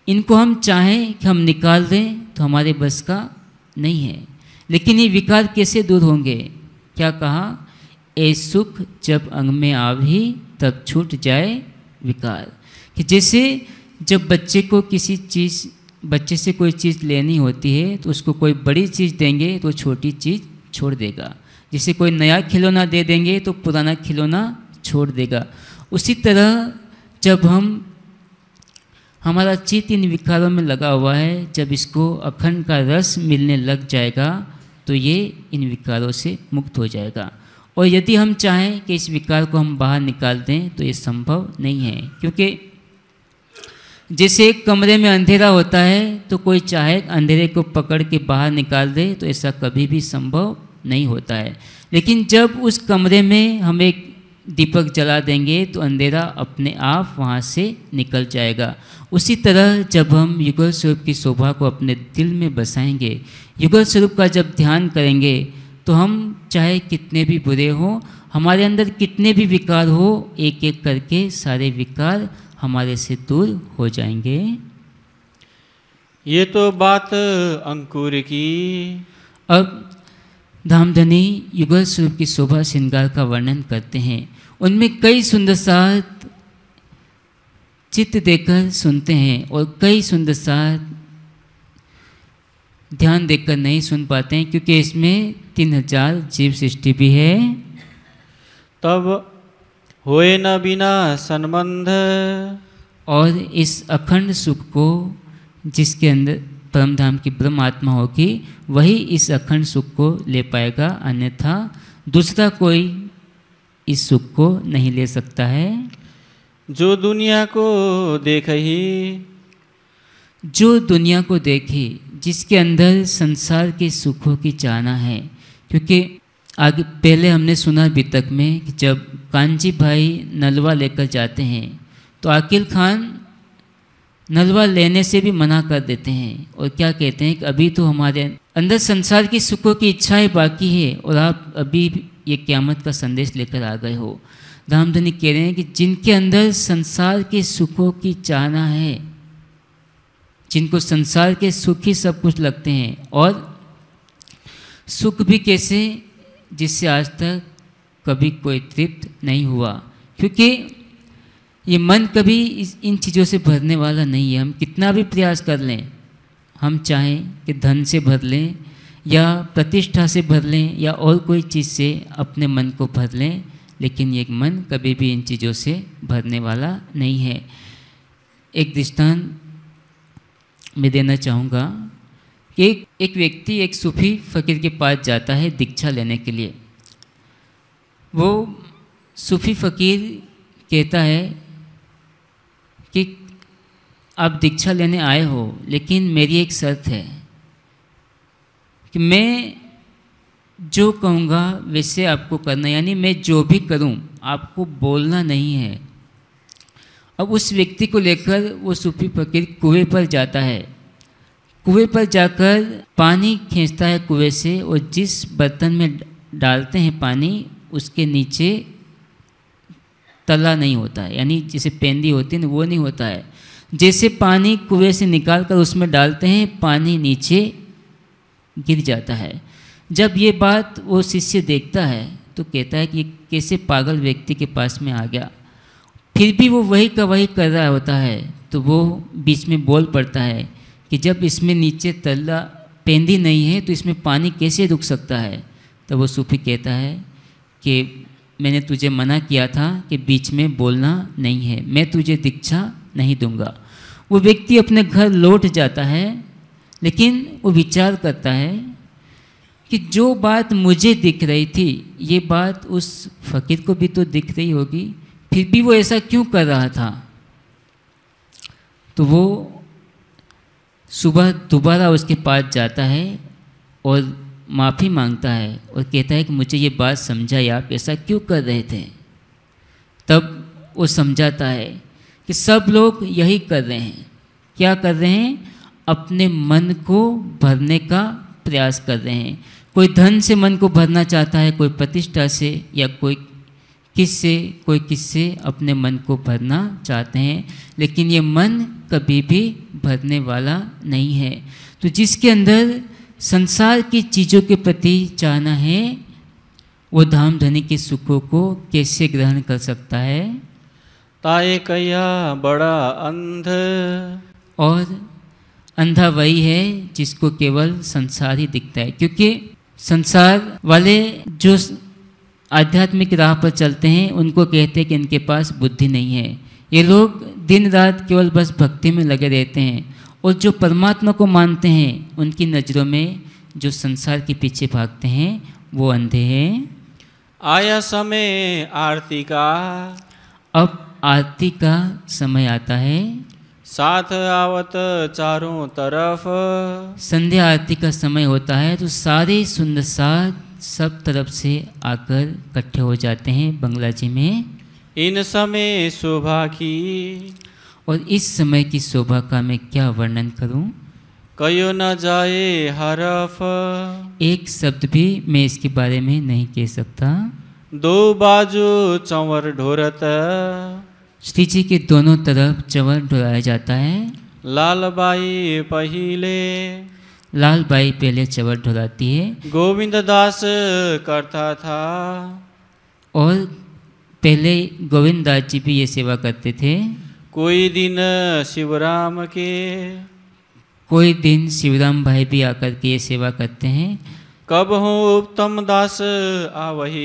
इनको हम चाहें कि हम निकाल दें तो हमारे बस का नहीं है लेकिन ये विकार कैसे दूर होंगे क्या कहा ए सुख जब अंग में भी तब छूट जाए विकार कि जैसे जब बच्चे को किसी चीज़ बच्चे से कोई चीज़ लेनी होती है तो उसको कोई बड़ी चीज़ देंगे तो छोटी चीज़ छोड़ देगा जिसे कोई नया खिलौना दे देंगे तो पुराना खिलौना छोड़ देगा उसी तरह जब हम हमारा चित्त इन विकारों में लगा हुआ है जब इसको अखंड का रस मिलने लग जाएगा तो ये इन विकारों से मुक्त हो जाएगा और यदि हम चाहें कि इस विकार को हम बाहर निकाल दें तो ये संभव नहीं है क्योंकि जैसे एक कमरे में अंधेरा होता है तो कोई चाहे अंधेरे को पकड़ के बाहर निकाल दे तो ऐसा कभी भी संभव नहीं होता है लेकिन जब उस कमरे में हम एक दीपक जला देंगे तो अंधेरा अपने आप वहाँ से निकल जाएगा उसी तरह जब हम युगल स्वरूप की शोभा को अपने दिल में बसाएंगे युगल स्वरूप का जब ध्यान करेंगे तो हम चाहे कितने भी बुरे हों हमारे अंदर कितने भी विकार हो एक एक करके सारे विकार हमारे से दूर हो जाएंगे ये तो बात अंकुर की अब धामधनी युगल स्वरूप की शोभा श्रृंगार का वर्णन करते हैं उनमें कई सुंदर सात चित्त देकर सुनते हैं और कई सुंदर सात ध्यान देकर नहीं सुन पाते हैं क्योंकि इसमें तीन हजार जीव सृष्टि भी है तब होए न बिना संबंध और इस अखंड सुख को जिसके अंदर परम धाम की ब्रह्म आत्मा होगी वही इस अखंड सुख को ले पाएगा अन्यथा दूसरा कोई इस सुख को नहीं ले सकता है जो दुनिया को देख ही जो दुनिया को देखे जिसके अंदर संसार के सुखों की चाहना है क्योंकि आगे पहले हमने सुना बीतक में कि जब कांजी भाई नलवा लेकर जाते हैं तो आकिल खान नलवा लेने से भी मना कर देते हैं और क्या कहते हैं कि अभी तो हमारे अंदर संसार की सुखों की इच्छाएं बाकी है और आप अभी ये क्यामत का संदेश लेकर आ गए हो रामधनी कह रहे हैं कि जिनके अंदर संसार के सुखों की चाहना है जिनको संसार के सुख ही सब कुछ लगते हैं और सुख भी कैसे जिससे आज तक कभी कोई तृप्त नहीं हुआ क्योंकि ये मन कभी इस इन चीज़ों से भरने वाला नहीं है हम कितना भी प्रयास कर लें हम चाहें कि धन से भर लें या प्रतिष्ठा से भर लें या और कोई चीज़ से अपने मन को भर लें लेकिन ये मन कभी भी इन चीज़ों से भरने वाला नहीं है एक दृष्टांत मैं देना चाहूँगा कि एक एक व्यक्ति एक सूफी फ़कीर के पास जाता है दीक्षा लेने के लिए वो सूफी फ़कीर कहता है कि आप दीक्षा लेने आए हो लेकिन मेरी एक शर्त है कि मैं जो कहूँगा वैसे आपको करना यानी मैं जो भी करूँ आपको बोलना नहीं है अब उस व्यक्ति को लेकर वो सूफी फकीर कुएं पर जाता है कुएं पर जाकर पानी खींचता है कुएं से और जिस बर्तन में डालते हैं पानी उसके नीचे तला नहीं होता है यानी जैसे पेंदी होती है ना वो नहीं होता है जैसे पानी कुएं से निकाल कर उसमें डालते हैं पानी नीचे गिर जाता है जब ये बात वो शिष्य देखता है तो कहता है कि कैसे पागल व्यक्ति के पास में आ गया फिर भी वो वही का वही कर रहा होता है तो वो बीच में बोल पड़ता है कि जब इसमें नीचे तल्ला पेंदी नहीं है तो इसमें पानी कैसे रुक सकता है तब तो वो सूफी कहता है कि मैंने तुझे मना किया था कि बीच में बोलना नहीं है मैं तुझे दीक्षा नहीं दूंगा वो व्यक्ति अपने घर लौट जाता है लेकिन वो विचार करता है कि जो बात मुझे दिख रही थी ये बात उस फकीर को भी तो दिख रही होगी फिर भी वो ऐसा क्यों कर रहा था तो वो सुबह दोबारा उसके पास जाता है और माफ़ी मांगता है और कहता है कि मुझे ये बात समझाई आप ऐसा क्यों कर रहे थे तब वो समझाता है कि सब लोग यही कर रहे हैं क्या कर रहे हैं अपने मन को भरने का प्रयास कर रहे हैं कोई धन से मन को भरना चाहता है कोई प्रतिष्ठा से या कोई किससे कोई किससे अपने मन को भरना चाहते हैं लेकिन ये मन कभी भी भरने वाला नहीं है तो जिसके अंदर संसार की चीज़ों के प्रति चाहना है वो धाम धनी के सुखों को कैसे ग्रहण कर सकता है ताए कया बड़ा अंध और अंधा वही है जिसको केवल संसार ही दिखता है क्योंकि संसार वाले जो आध्यात्मिक राह पर चलते हैं उनको कहते हैं कि इनके पास बुद्धि नहीं है ये लोग दिन रात केवल बस भक्ति में लगे रहते हैं और जो परमात्मा को मानते हैं उनकी नज़रों में जो संसार के पीछे भागते हैं वो अंधे हैं आया समय आरती का अब आरती का समय आता है साथ आवत चारों तरफ संध्या आरती का समय होता है तो सारे सुंदर साथ सब तरफ से आकर इकट्ठे हो जाते हैं बंगला जी में इन समय शोभा की और इस समय की शोभा का मैं क्या वर्णन करूं कयो न जाए हरफ एक शब्द भी मैं इसके बारे में नहीं कह सकता दो बाजू चंवर ढोरत श्री जी के दोनों तरफ चंवर ढोराया जाता है लाल बाई पहले लाल बाई पहले चंवर ढोराती है गोविंद दास करता था और पहले गोविंद दास जी भी ये सेवा करते थे कोई दिन शिवराम के कोई दिन शिवराम भाई भी आकर के ये सेवा करते हैं कब हो उत्तम दास आवही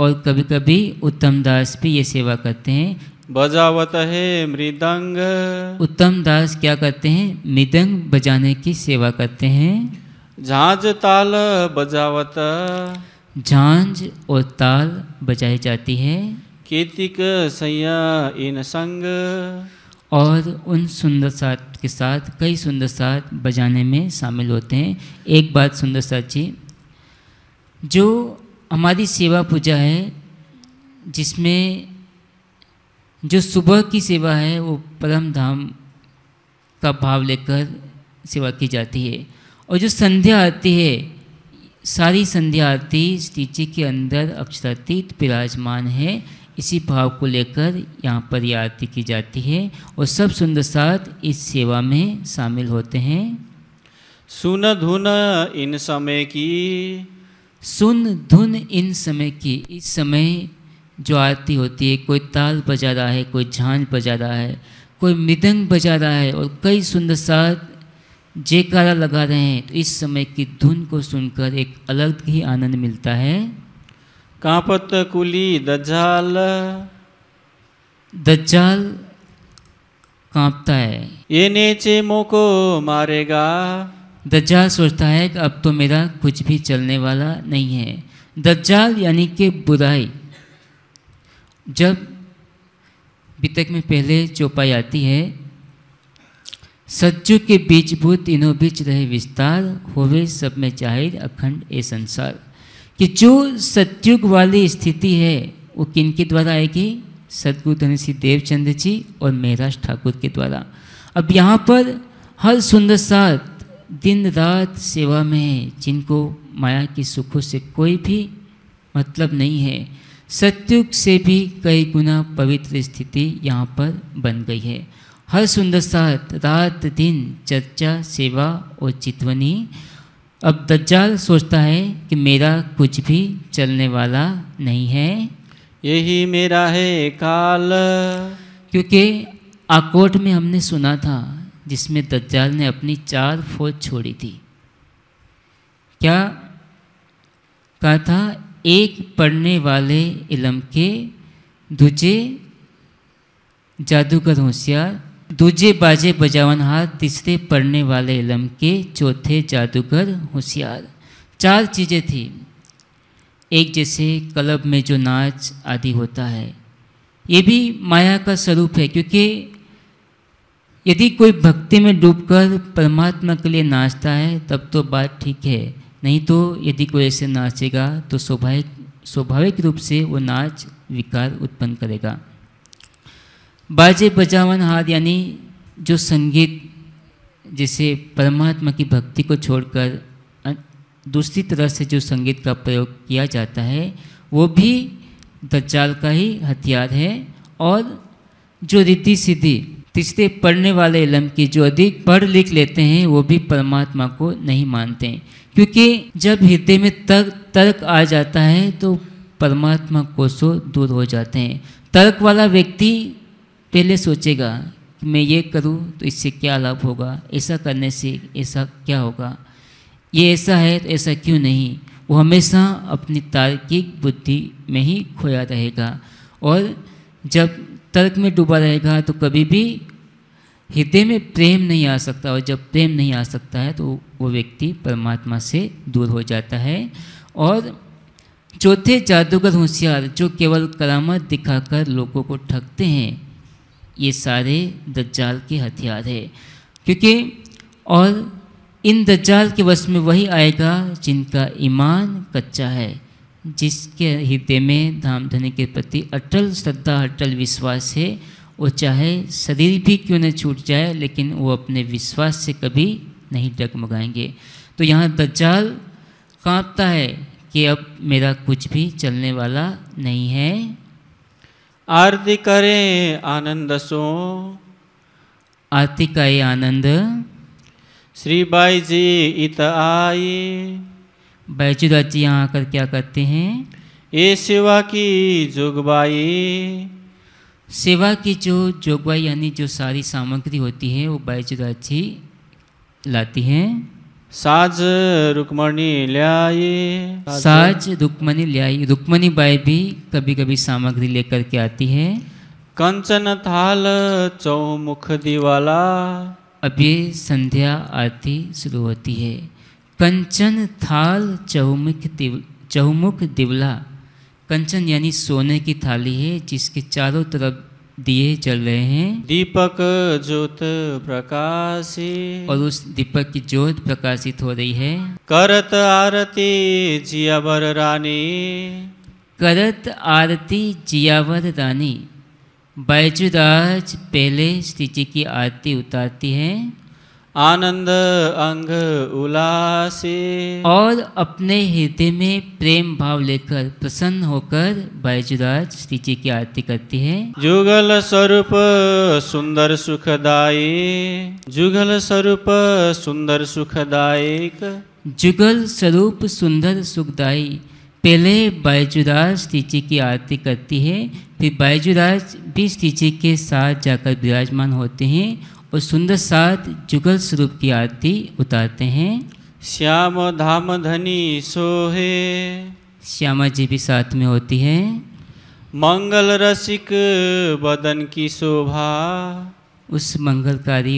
और कभी कभी उत्तम दास भी ये सेवा करते हैं बजावत है मृदंग उत्तम दास क्या करते हैं मृदंग बजाने की सेवा करते हैं झांझ ताल बजावत झांझ और ताल बजाई जाती है केतिक सया इन संग और उन सुंदर साथ के साथ कई सुंदर साथ बजाने में शामिल होते हैं एक बात सुंदर साथ जी जो हमारी सेवा पूजा है जिसमें जो सुबह की सेवा है वो परम धाम का भाव लेकर सेवा की जाती है और जो संध्या आती है सारी संध्या आरती इस के अंदर अक्षरातीत विराजमान है इसी भाव को लेकर यहाँ पर यह आरती की जाती है और सब सुंदर साथ इस सेवा में शामिल होते हैं सुन धुन इन समय की सुन धुन इन समय की इस समय जो आरती होती है कोई ताल बजा रहा है कोई झांझ बजा रहा है कोई मृदंग बजा रहा है और कई सुंदर साथ जयकारा लगा रहे हैं तो इस समय की धुन को सुनकर एक अलग ही आनंद मिलता है कापत कुली दज्जाल दज्जाल कांपता है ये नीचे मोको मारेगा दज्जाल सोचता है कि अब तो मेरा कुछ भी चलने वाला नहीं है दज्जाल यानी कि बुराई जब बीतक में पहले चौपाई आती है सज्जु के बीच भूत इनो बीच रहे विस्तार होवे सब में जाहिर अखंड ए संसार कि जो सत्युग वाली स्थिति है वो किनके द्वारा आएगी सदगुरु धन सिंह देवचंद जी और महराज ठाकुर के द्वारा अब यहाँ पर हर सुंदर साथ दिन रात सेवा में है जिनको माया के सुखों से कोई भी मतलब नहीं है सत्युग से भी कई गुना पवित्र स्थिति यहाँ पर बन गई है हर सुंदर साथ रात दिन चर्चा सेवा और चितवनी अब दज्जाल सोचता है कि मेरा कुछ भी चलने वाला नहीं है यही मेरा है काल क्योंकि आकोट में हमने सुना था जिसमें दज्जाल ने अपनी चार फौज छोड़ी थी क्या कहा था एक पढ़ने वाले इलम के दूजे जादूगर होशियार दूजे बाजे बजावनहार तीसरे पढ़ने वाले इलम के चौथे जादूगर होशियार चार चीज़ें थी एक जैसे क्लब में जो नाच आदि होता है ये भी माया का स्वरूप है क्योंकि यदि कोई भक्ति में डूबकर परमात्मा के लिए नाचता है तब तो बात ठीक है नहीं तो यदि कोई ऐसे नाचेगा तो स्वाभाविक स्वाभाविक रूप से वो नाच विकार उत्पन्न करेगा बाजे बजावन हाथ यानी जो संगीत जिसे परमात्मा की भक्ति को छोड़कर दूसरी तरह से जो संगीत का प्रयोग किया जाता है वो भी दज्जाल का ही हथियार है और जो रीति सीधी तीसरे पढ़ने वाले इलम की जो अधिक पढ़ लिख लेते हैं वो भी परमात्मा को नहीं मानते हैं क्योंकि जब हृदय में तर्क तर्क आ जाता है तो परमात्मा कोसों दूर हो जाते हैं तर्क वाला व्यक्ति पहले सोचेगा कि मैं ये करूं तो इससे क्या लाभ होगा ऐसा करने से ऐसा क्या होगा ये ऐसा है तो ऐसा क्यों नहीं वो हमेशा अपनी तार्किक बुद्धि में ही खोया रहेगा और जब तर्क में डूबा रहेगा तो कभी भी हृदय में प्रेम नहीं आ सकता और जब प्रेम नहीं आ सकता है तो वो व्यक्ति परमात्मा से दूर हो जाता है और चौथे जादूगर होशियार जो केवल करामत दिखाकर लोगों को ठगते हैं ये सारे दज्जाल के हथियार है क्योंकि और इन दज्जाल के वश में वही आएगा जिनका ईमान कच्चा है जिसके हृदय में धाम धनी के प्रति अटल श्रद्धा अटल विश्वास है वो चाहे शरीर भी क्यों न छूट जाए लेकिन वो अपने विश्वास से कभी नहीं डगमगाएंगे तो यहाँ दज्जाल कांपता है कि अब मेरा कुछ भी चलने वाला नहीं है आरती करें आनंद सो आरती का आनंद श्री बाई जी इत आई बैजू जी यहाँ आकर क्या करते हैं ये सेवा की जोगबाई सेवा की जो जोगबाई यानी जो सारी सामग्री होती है वो बैजू जी लाती हैं साज रुक्मणी ल्याई साज रुक्मणी ल्याई रुक्मणी बाई भी कभी कभी सामग्री लेकर के आती है कंचन थाल चौमुख दीवाला अब ये संध्या आरती शुरू होती है कंचन थाल चौमुख दिव चौमुख दिवला कंचन यानी सोने की थाली है जिसके चारों तरफ दिए जल रहे हैं दीपक ज्योत प्रकाशित और उस दीपक की ज्योत प्रकाशित हो रही है करत आरती जियावर रानी करत आरती जियावर रानी बैजुराज पहले श्री जी की आरती उतारती है आनंद अंग उलासी और अपने हृदय में प्रेम भाव लेकर प्रसन्न होकर बैजराज श्री जी की आरती करती है जुगल स्वरूप सुंदर सुखदायी जुगल स्वरूप सुंदर सुखदायक जुगल स्वरूप सुंदर सुखदायी पहले बैजुराज श्री जी की आरती करती है फिर बैजुराज भी श्री जी के साथ जाकर विराजमान होते हैं वो सुंदर साथ जुगल स्वरूप की आरती उतारते हैं श्याम धाम धनी सोहे श्यामा जी भी साथ में होती है मंगल रसिक बदन की शोभा उस मंगलकारी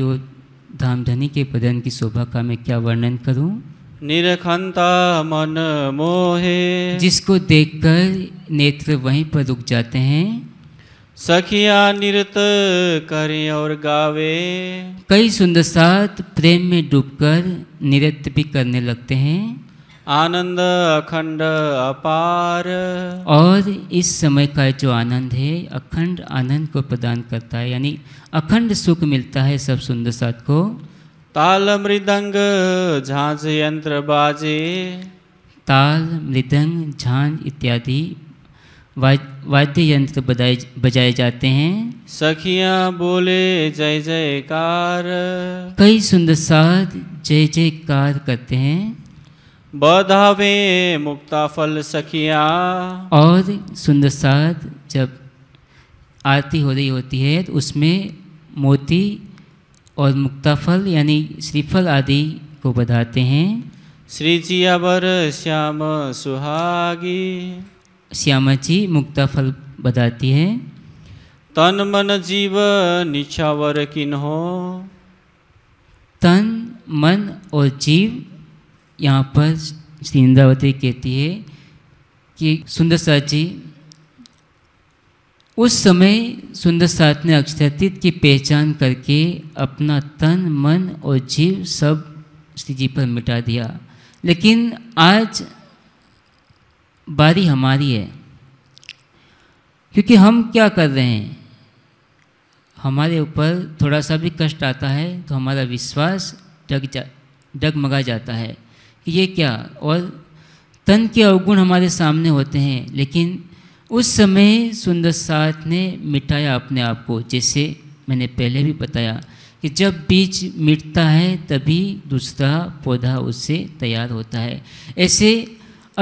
धाम धनी के बदन की शोभा का मैं क्या वर्णन करूं निरखंता मन मोहे जिसको देखकर नेत्र वहीं पर रुक जाते हैं सखिया नृत करें और गावे कई सुंदर साथ प्रेम में डूबकर नृत्य भी करने लगते हैं आनंद अखंड अपार और इस समय का जो आनंद है अखंड आनंद को प्रदान करता है यानी अखंड सुख मिलता है सब सुंदर साथ को ताल मृदंग झांझ यंत्र बाजे ताल मृदंग झांझ इत्यादि वाद्य यंत्र बजाए जाते हैं सखिया बोले जय जयकार कई सुंदर साध जय जयकार करते हैं बधावे फल सखिया और सुंदर साध जब आरती हो रही होती है तो उसमें मोती और मुक्ताफल यानी श्रीफल आदि को बधाते हैं श्री जिया श्याम सुहागी श्यामा जी मुक्ता फल बताती है तन मन जीव निछावर किन हो तन मन और जीव यहाँ पर श्री इंद्रावती कहती है कि सुंदर साथ जी उस समय सुंदर साथ ने अक्षतीत की पहचान करके अपना तन मन और जीव सब श्री जी पर मिटा दिया लेकिन आज बारी हमारी है क्योंकि हम क्या कर रहे हैं हमारे ऊपर थोड़ा सा भी कष्ट आता है तो हमारा विश्वास डग जा डगमगा जाता है कि ये क्या और तन के अवगुण हमारे सामने होते हैं लेकिन उस समय सुंदर साथ ने मिटाया अपने आप को जैसे मैंने पहले भी बताया कि जब बीज मिटता है तभी दूसरा पौधा उससे तैयार होता है ऐसे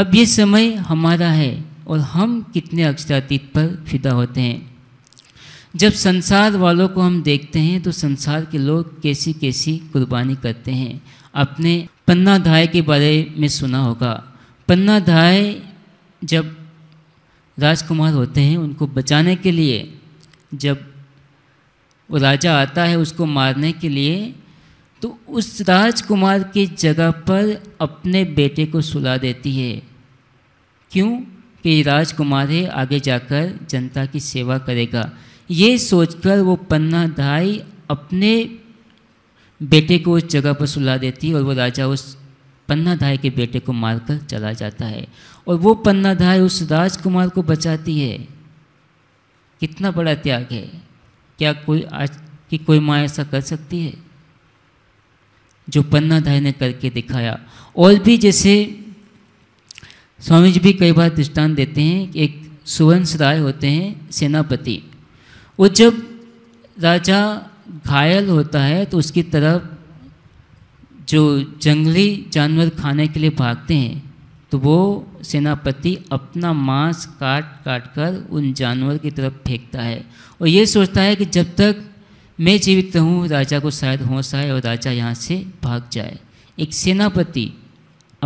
अब ये समय हमारा है और हम कितने अक्षरातीत पर फिदा होते हैं जब संसार वालों को हम देखते हैं तो संसार के लोग कैसी कैसी कुर्बानी करते हैं अपने पन्ना धाय के बारे में सुना होगा पन्ना धाय जब राजकुमार होते हैं उनको बचाने के लिए जब वो राजा आता है उसको मारने के लिए तो उस राजकुमार की जगह पर अपने बेटे को सुला देती है क्यों कि राजकुमार आगे जाकर जनता की सेवा करेगा ये सोचकर वो पन्ना धाई अपने बेटे को उस जगह पर सुला देती है और वो राजा उस पन्ना धाई के बेटे को मारकर चला जाता है और वो पन्ना धाई उस राजकुमार को बचाती है कितना बड़ा त्याग है क्या कोई आज की कोई माँ ऐसा कर सकती है जो पन्नाधाय ने करके दिखाया और भी जैसे स्वामी जी भी कई बार दृष्टान देते हैं कि एक सुवंश राय होते हैं सेनापति वो जब राजा घायल होता है तो उसकी तरफ जो जंगली जानवर खाने के लिए भागते हैं तो वो सेनापति अपना मांस काट काट कर उन जानवर की तरफ फेंकता है और ये सोचता है कि जब तक मैं जीवित हूँ राजा को शायद होश आए और राजा यहाँ से भाग जाए एक सेनापति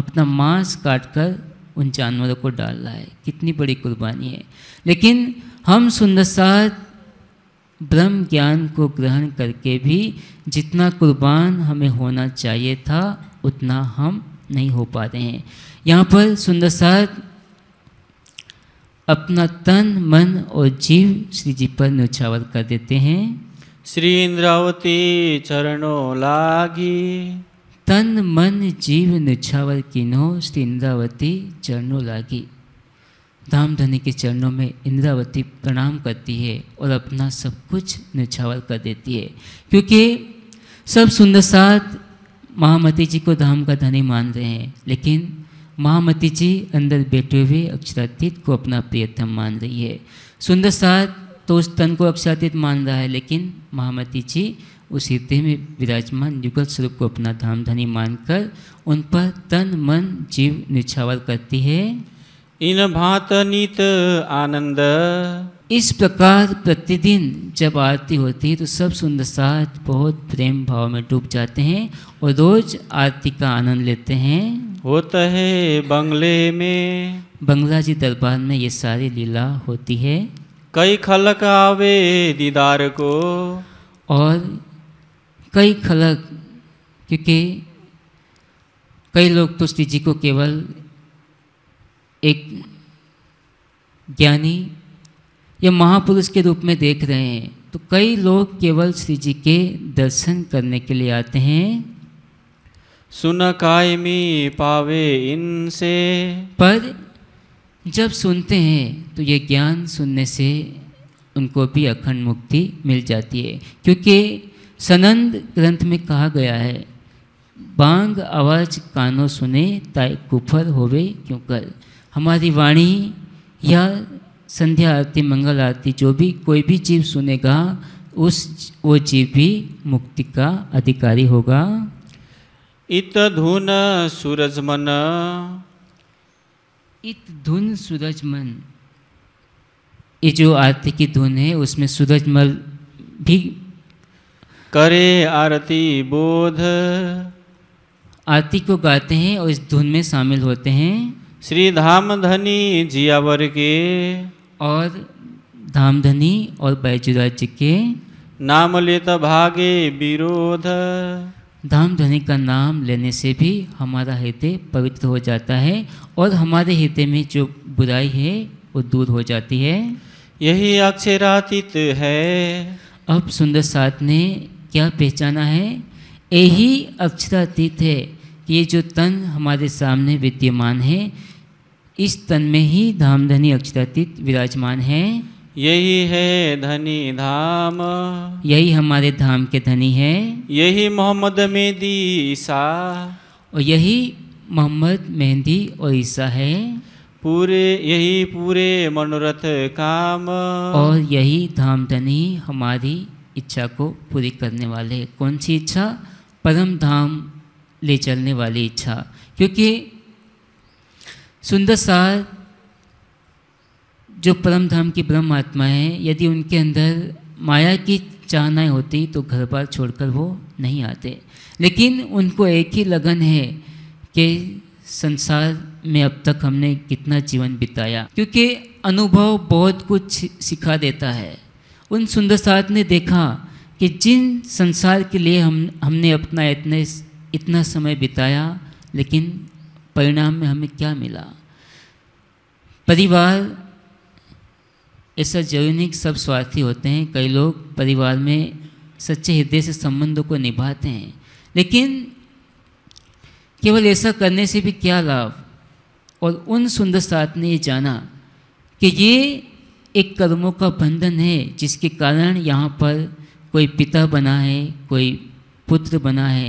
अपना मांस काट कर उन जानवरों को डाल रहा है कितनी बड़ी कुर्बानी है लेकिन हम सुंदरसार ब्रह्म ज्ञान को ग्रहण करके भी जितना कुर्बान हमें होना चाहिए था उतना हम नहीं हो पा रहे हैं यहाँ पर सुंदरसार अपना तन मन और जीव श्री जी पर न्यौछावर कर देते हैं श्री इंद्रावती चरणों लागी तन मन जीव निछावर किनो श्री इंद्रावती चरणों लागी धाम धनी के चरणों में इंद्रावती प्रणाम करती है और अपना सब कुछ निछावर कर देती है क्योंकि सब सुंदर साथ महामती जी को धाम का धनी मान रहे हैं लेकिन महामती जी अंदर बैठे हुए अक्षरातीत को अपना प्रियतम मान रही है सुंदर साथ तो उस तन को अक्षातीत मान रहा है लेकिन महामती जी उस हृदय में विराजमान युगल स्वरूप को अपना धाम धनी मानकर उन पर तन मन जीव निछावर करती है इन भात नित आनंद इस प्रकार प्रतिदिन जब आरती होती है तो सब सुंदर साथ बहुत प्रेम भाव में डूब जाते हैं और रोज आरती का आनंद लेते हैं होता है बंगले में बंगला जी दरबार में ये सारी लीला होती है कई खलक आवे दीदार को और कई खलक क्योंकि कई लोग तो श्री जी को केवल एक ज्ञानी या महापुरुष के रूप में देख रहे हैं तो कई लोग केवल श्री जी के दर्शन करने के लिए आते हैं सुन कायमी पावे इनसे पर जब सुनते हैं तो ये ज्ञान सुनने से उनको भी अखंड मुक्ति मिल जाती है क्योंकि सनंद ग्रंथ में कहा गया है बांग आवाज कानों सुने ताय कुफर होवे क्यों कर हमारी वाणी या संध्या आरती मंगल आरती जो भी कोई भी जीव सुनेगा उस वो जीव भी मुक्ति का अधिकारी होगा इत धुन सूरजमन इत धुन सूरज मन ये जो आरती की धुन है उसमें सूरज मल भी करे आरती बोध आरती को गाते हैं और इस धुन में शामिल होते हैं श्री धाम धनी जियावर के और धाम धनी और बैजुराज के नाम लेता भागे विरोध धाम धनी का नाम लेने से भी हमारा हृदय पवित्र हो जाता है और हमारे हृदय में जो बुराई है वो दूर हो जाती है यही अक्षरातीत है अब सुंदर साथ ने क्या पहचाना है यही अक्षरातीत है कि ये जो तन हमारे सामने विद्यमान है इस तन में ही धाम धनी अक्षरातीत विराजमान है यही है धनी धाम यही हमारे धाम के धनी है यही मोहम्मद मेदी ईसा और यही मोहम्मद मेहंदी और ईसा है पूरे यही पूरे मनोरथ काम और यही धामधनी हमारी इच्छा को पूरी करने वाले कौन सी इच्छा परम धाम ले चलने वाली इच्छा क्योंकि सुंदर सार जो परम धाम की ब्रह्म आत्मा है यदि उनके अंदर माया की चाहनाएं होती तो घर बार छोड़कर वो नहीं आते लेकिन उनको एक ही लगन है कि संसार में अब तक हमने कितना जीवन बिताया क्योंकि अनुभव बहुत कुछ सिखा देता है उन सुंदर साथ ने देखा कि जिन संसार के लिए हम हमने अपना इतने इतना समय बिताया लेकिन परिणाम में हमें क्या मिला परिवार ऐसा जरूरी नहीं सब स्वार्थी होते हैं कई लोग परिवार में सच्चे हृदय से संबंधों को निभाते हैं लेकिन केवल ऐसा करने से भी क्या लाभ और उन सुंदर साथ ने ये जाना कि ये एक कर्मों का बंधन है जिसके कारण यहाँ पर कोई पिता बना है कोई पुत्र बना है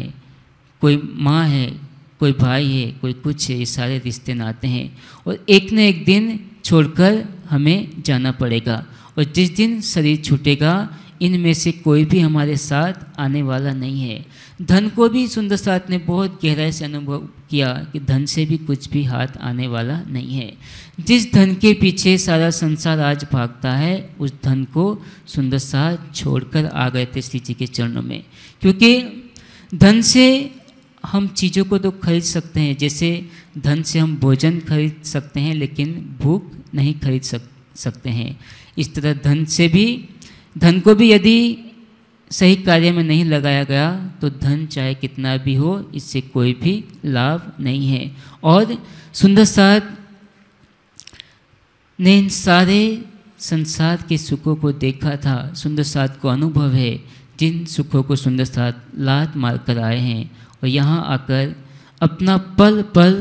कोई माँ है कोई भाई है कोई कुछ है ये सारे रिश्ते नाते हैं और एक न एक दिन छोड़कर हमें जाना पड़ेगा और जिस दिन शरीर छूटेगा इनमें से कोई भी हमारे साथ आने वाला नहीं है धन को भी सुंदर साथ ने बहुत गहराई से अनुभव किया कि धन से भी कुछ भी हाथ आने वाला नहीं है जिस धन के पीछे सारा संसार आज भागता है उस धन को सुंदर शाह छोड़कर आ गए थे श्री जी के चरणों में क्योंकि धन से हम चीज़ों को तो खरीद सकते हैं जैसे धन से हम भोजन खरीद सकते हैं लेकिन भूख नहीं खरीद सक सकते हैं इस तरह धन से भी धन को भी यदि सही कार्य में नहीं लगाया गया तो धन चाहे कितना भी हो इससे कोई भी लाभ नहीं है और सुंदर सात ने इन सारे संसार के सुखों को देखा था सुंदर सात को अनुभव है जिन सुखों को सुंदर सात लात मार कर आए हैं और यहाँ आकर अपना पल पल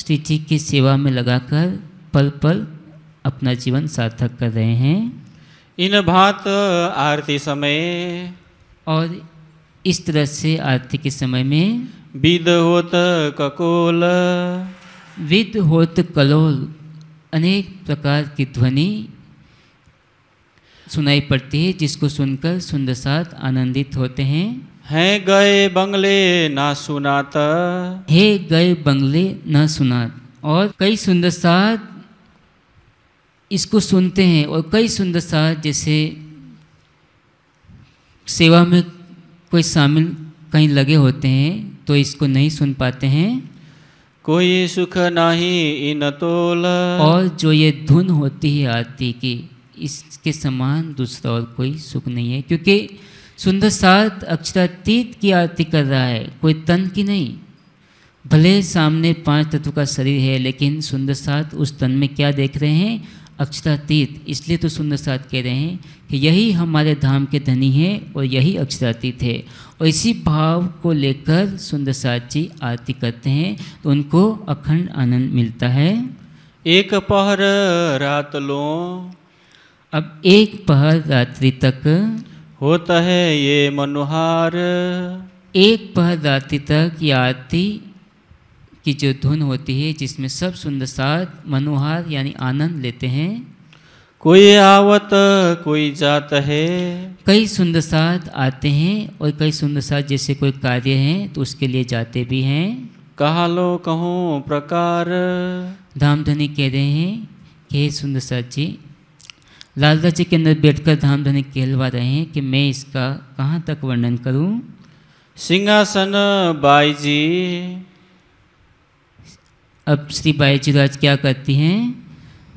श्री जी की सेवा में लगाकर पल पल अपना जीवन सार्थक कर रहे हैं इन भात आरती समय और इस तरह से आरती के समय में विद होत ककोल विद होत कलोल अनेक प्रकार की ध्वनि सुनाई पड़ती है जिसको सुनकर सुंदर सात आनंदित होते हैं है गए बंगले ना सुनात है गए बंगले ना सुनात और कई सुंदर सात इसको सुनते हैं और कई सुंदर सा जैसे सेवा में कोई शामिल कहीं लगे होते हैं तो इसको नहीं सुन पाते हैं कोई सुख नहीं इन तोला और जो ये धुन होती है आरती की इसके समान दूसरा और कोई सुख नहीं है क्योंकि सुंदर सात अक्षरातीत की आरती कर रहा है कोई तन की नहीं भले सामने पांच तत्व का शरीर है लेकिन सुंदर सात उस तन में क्या देख रहे हैं अक्षरातीत इसलिए तो सुंदर साथ कह रहे हैं कि यही हमारे धाम के धनी है और यही अक्षरातीत है और इसी भाव को लेकर सुंदर साथ जी आरती करते हैं तो उनको अखंड आनंद मिलता है एक पहर रात लो अब एक पहर रात्रि तक होता है ये मनोहार एक पहर रात्रि तक ये आरती की जो धुन होती है जिसमें सब सुंदर साथ मनोहार यानी आनंद लेते हैं कोई आवत कोई जात है कई सुंदर साथ आते हैं और कई सुंदर साथ जैसे कोई कार्य है तो उसके लिए जाते भी हैं कहा लो कहो प्रकार धामधनी कह रहे हैं कि हे सुंदर साथ जी लालदा जी के अंदर बैठकर धामधनी कहलवा रहे हैं कि मैं इसका कहाँ तक वर्णन करूँ सिंहासन बाई जी अब श्री बाई राज क्या करती हैं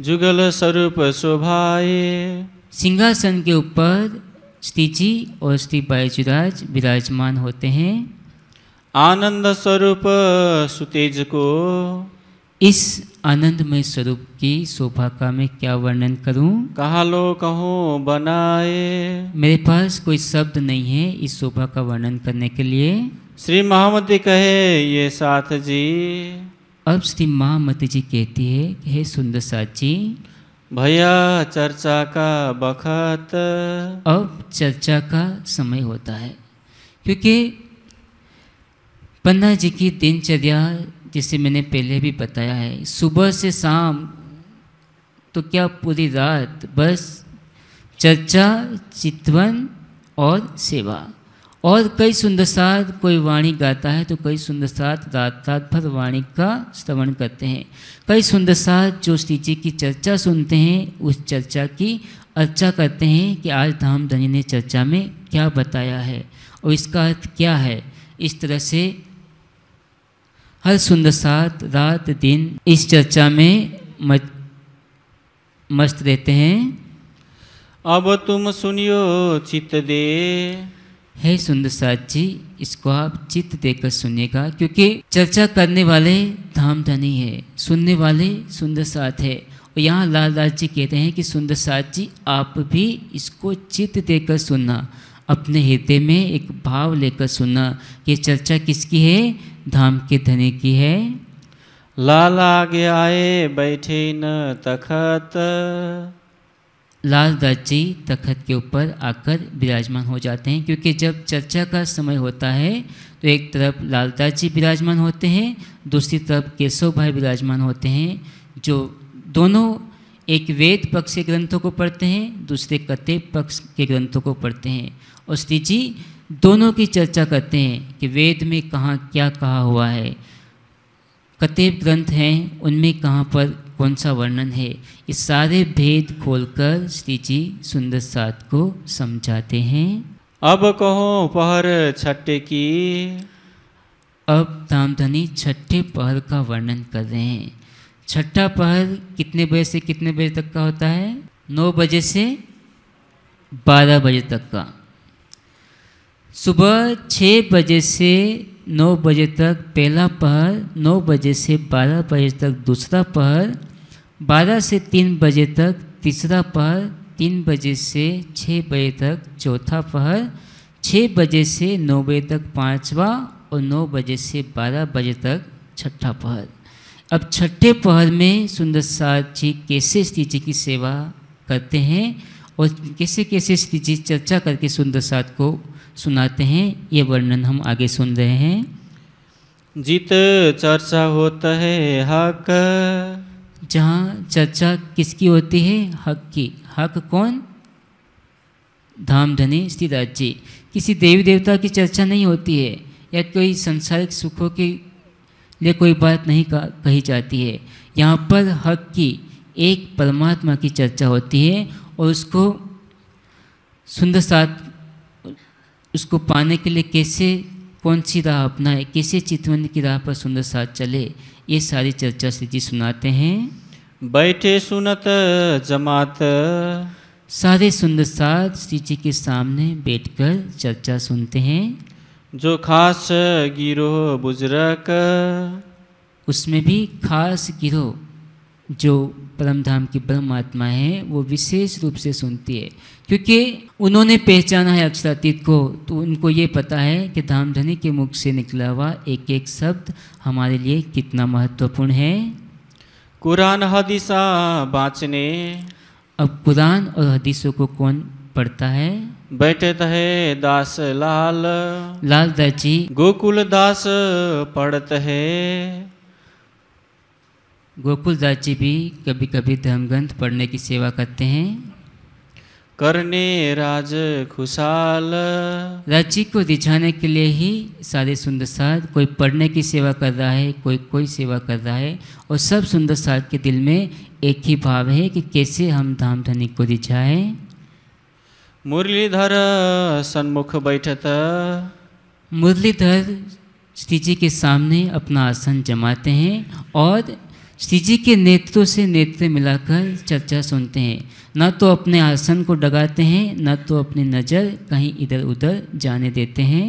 जुगल स्वरूप शोभाए सिंहासन के ऊपर श्री जी और श्री बाई विराजमान होते हैं आनंद स्वरूप सुतेज को इस आनंदमय स्वरूप की शोभा का मैं क्या वर्णन करूं? कहा लो कहो बनाए मेरे पास कोई शब्द नहीं है इस शोभा का वर्णन करने के लिए श्री महामती कहे ये साथ जी अब श्री माँ मत जी कहती है कि हे सुंदर साची भैया चर्चा का बखत अब चर्चा का समय होता है क्योंकि पन्ना जी की दिनचर्या जिसे मैंने पहले भी बताया है सुबह से शाम तो क्या पूरी रात बस चर्चा चितवन और सेवा और कई सुंदर साथ कोई वाणी गाता है तो कई सुंदर साथ रात रात भर वाणी का श्रवण करते हैं कई सुंदर साथ जो श्री जी की चर्चा सुनते हैं उस चर्चा की अर्चा करते हैं कि आज धाम धनी ने चर्चा में क्या बताया है और इसका अर्थ क्या है इस तरह से हर सुंदर साथ रात दिन इस चर्चा में मस्त रहते हैं अब तुम सुनियो चित दे हे सुंदर साथ जी इसको आप चित्त देकर सुनिएगा क्योंकि चर्चा करने वाले धाम धनी है सुनने वाले सुंदर साथ है और यहाँ लाल दास जी कहते हैं कि सुंदर साथ जी आप भी इसको चित्त देकर सुनना अपने हृदय में एक भाव लेकर सुनना कि चर्चा किसकी है धाम के धनी की है लाल आगे आए बैठे न तखत लाल दर्जी तखत के ऊपर आकर विराजमान हो जाते हैं क्योंकि जब चर्चा का समय होता है तो एक तरफ लाल दर्जी विराजमान होते हैं दूसरी तरफ केशव भाई विराजमान होते हैं जो दोनों एक वेद पक्ष के ग्रंथों को पढ़ते हैं दूसरे कते पक्ष के ग्रंथों को पढ़ते हैं और श्री जी दोनों की चर्चा करते हैं कि वेद में कहाँ क्या कहा हुआ है कते ग्रंथ हैं उनमें कहाँ पर कौन सा वर्णन है ये सारे भेद खोलकर श्री जी सुंदर सात को समझाते हैं अब कहो उपहर छठे की अब तामधनी छठे पहर का वर्णन कर रहे हैं छठा पहर कितने बजे से कितने बजे तक का होता है नौ बजे से बारह बजे तक का सुबह छः बजे से नौ बजे तक पहला पहर नौ बजे से बारह बजे तक दूसरा पहर बारह से तीन बजे तक तीसरा पहर तीन बजे से छः बजे तक चौथा पहर छः बजे से नौ बजे तक पाँचवा और नौ बजे से बारह बजे तक छठा पहर अब छठे पहर में सुंदर साध जी कैसे स्त्री जी की सेवा करते हैं और कैसे कैसे स्त्री जी चर्चा करके सुंदर साध को सुनाते हैं ये वर्णन हम आगे सुन रहे हैं जित चर्चा होता है हक जहाँ चर्चा किसकी होती है हक की हक कौन धाम धनी श्री राज्य किसी देवी देवता की चर्चा नहीं होती है या कोई संसारिक सुखों के लिए कोई बात नहीं कही जाती है यहाँ पर हक की एक परमात्मा की चर्चा होती है और उसको सुंदर साथ उसको पाने के लिए कैसे कौन सी राह अपनाए कैसे चितवन की राह पर सुंदर साथ चले ये सारी चर्चा श्री जी सुनाते हैं बैठे सुनत जमात सारे सुंदर साथ श्री जी के सामने बैठकर चर्चा सुनते हैं जो खास गिरोह बुजुर्ग उसमें भी खास गिरोह जो परम धाम की परमात्मा आत्मा है वो विशेष रूप से सुनती है क्योंकि उन्होंने पहचाना है अक्षरातीत को तो उनको ये पता है कि धामधनी के मुख से निकला हुआ एक एक शब्द हमारे लिए कितना महत्वपूर्ण है कुरान हदीसा बाँचने अब कुरान और हदीसों को कौन पढ़ता है बैठे थे तो दास लाल लाल दास जी गोकुल दास पढ़ते है गोकुल दास जी भी कभी कभी धर्मग्रंथ पढ़ने की सेवा करते हैं करने राज खुशाल राज्य को दिखाने के लिए ही सारे सुंदर साध कोई पढ़ने की सेवा कर रहा है कोई कोई सेवा कर रहा है और सब सुंदर साध के दिल में एक ही भाव है कि कैसे हम धाम धनी को दिखाए मुरलीधर सन्मुख बैठत मुरलीधर श्री जी के सामने अपना आसन जमाते हैं और श्री जी के नेत्रों से नेत्र मिलाकर चर्चा सुनते हैं न तो अपने आसन को डगाते हैं न तो अपनी नज़र कहीं इधर उधर जाने देते हैं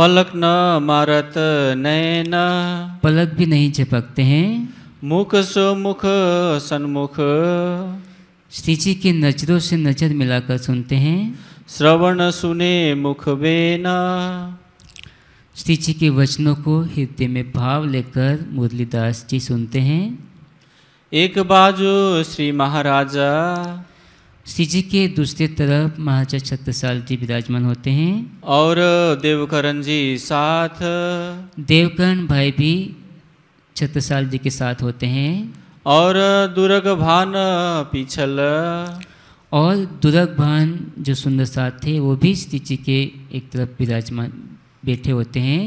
पलक न मारत नैन पलक भी नहीं झपकते हैं मुख सो मुख सन्मुख श्री जी की नजरों से नजर मिलाकर सुनते हैं श्रवण सुने मुख बेना श्री जी के वचनों को हृदय में भाव लेकर मुरलीदास जी सुनते हैं एक बाजू श्री महाराजा श्री जी के दूसरे तरफ महाराजा छत्रसाल जी विराजमान होते हैं और देवकरण जी साथ देवकरण भाई भी छत्रसाल जी के साथ होते हैं और दुर्ग भान पीछल और दुर्ग भान जो सुंदर साथ थे वो भी श्री जी के एक तरफ विराजमान बैठे होते हैं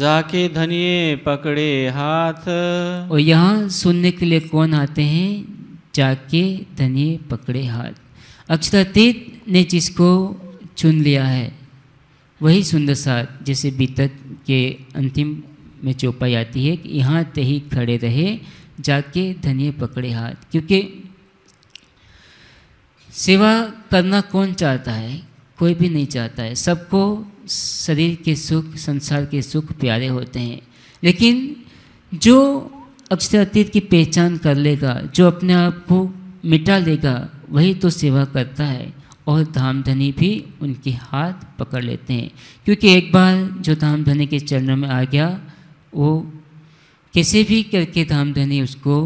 जाके धनिए पकड़े हाथ और यहाँ सुनने के लिए कौन आते हैं जाके धनिए पकड़े हाथ अक्षरातीत ने जिसको चुन लिया है वही सुंदर साथ जैसे बीतक के अंतिम में चौपाई आती है कि यहाँ ते ही खड़े रहे जाके धनिए पकड़े हाथ क्योंकि सेवा करना कौन चाहता है कोई भी नहीं चाहता है सबको शरीर के सुख संसार के सुख प्यारे होते हैं लेकिन जो अक्षर अतीत की पहचान कर लेगा जो अपने आप को मिटा लेगा वही तो सेवा करता है और धामधनी भी उनके हाथ पकड़ लेते हैं क्योंकि एक बार जो धामधनी के चरणों में आ गया वो कैसे भी करके धामधनी उसको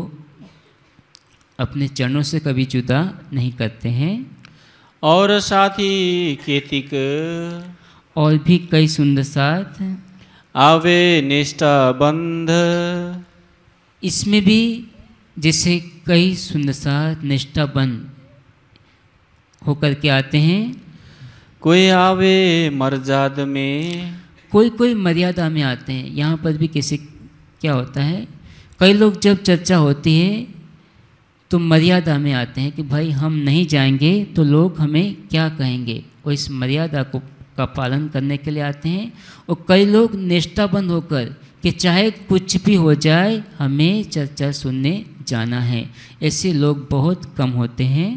अपने चरणों से कभी जुदा नहीं करते हैं और साथ ही केतिक और भी कई सुंदर साथ आवे निष्ठा बंध इसमें भी जैसे कई सुंदर साथ निष्ठा बंध होकर के आते हैं कोई आवे मर्जाद में कोई कोई मर्यादा में आते हैं यहाँ पर भी कैसे क्या होता है कई लोग जब चर्चा होती है तो मर्यादा में आते हैं कि भाई हम नहीं जाएंगे तो लोग हमें क्या कहेंगे और इस मर्यादा को का पालन करने के लिए आते हैं और कई लोग निष्ठाबंद होकर कि चाहे कुछ भी हो जाए हमें चर्चा सुनने जाना है ऐसे लोग बहुत कम होते हैं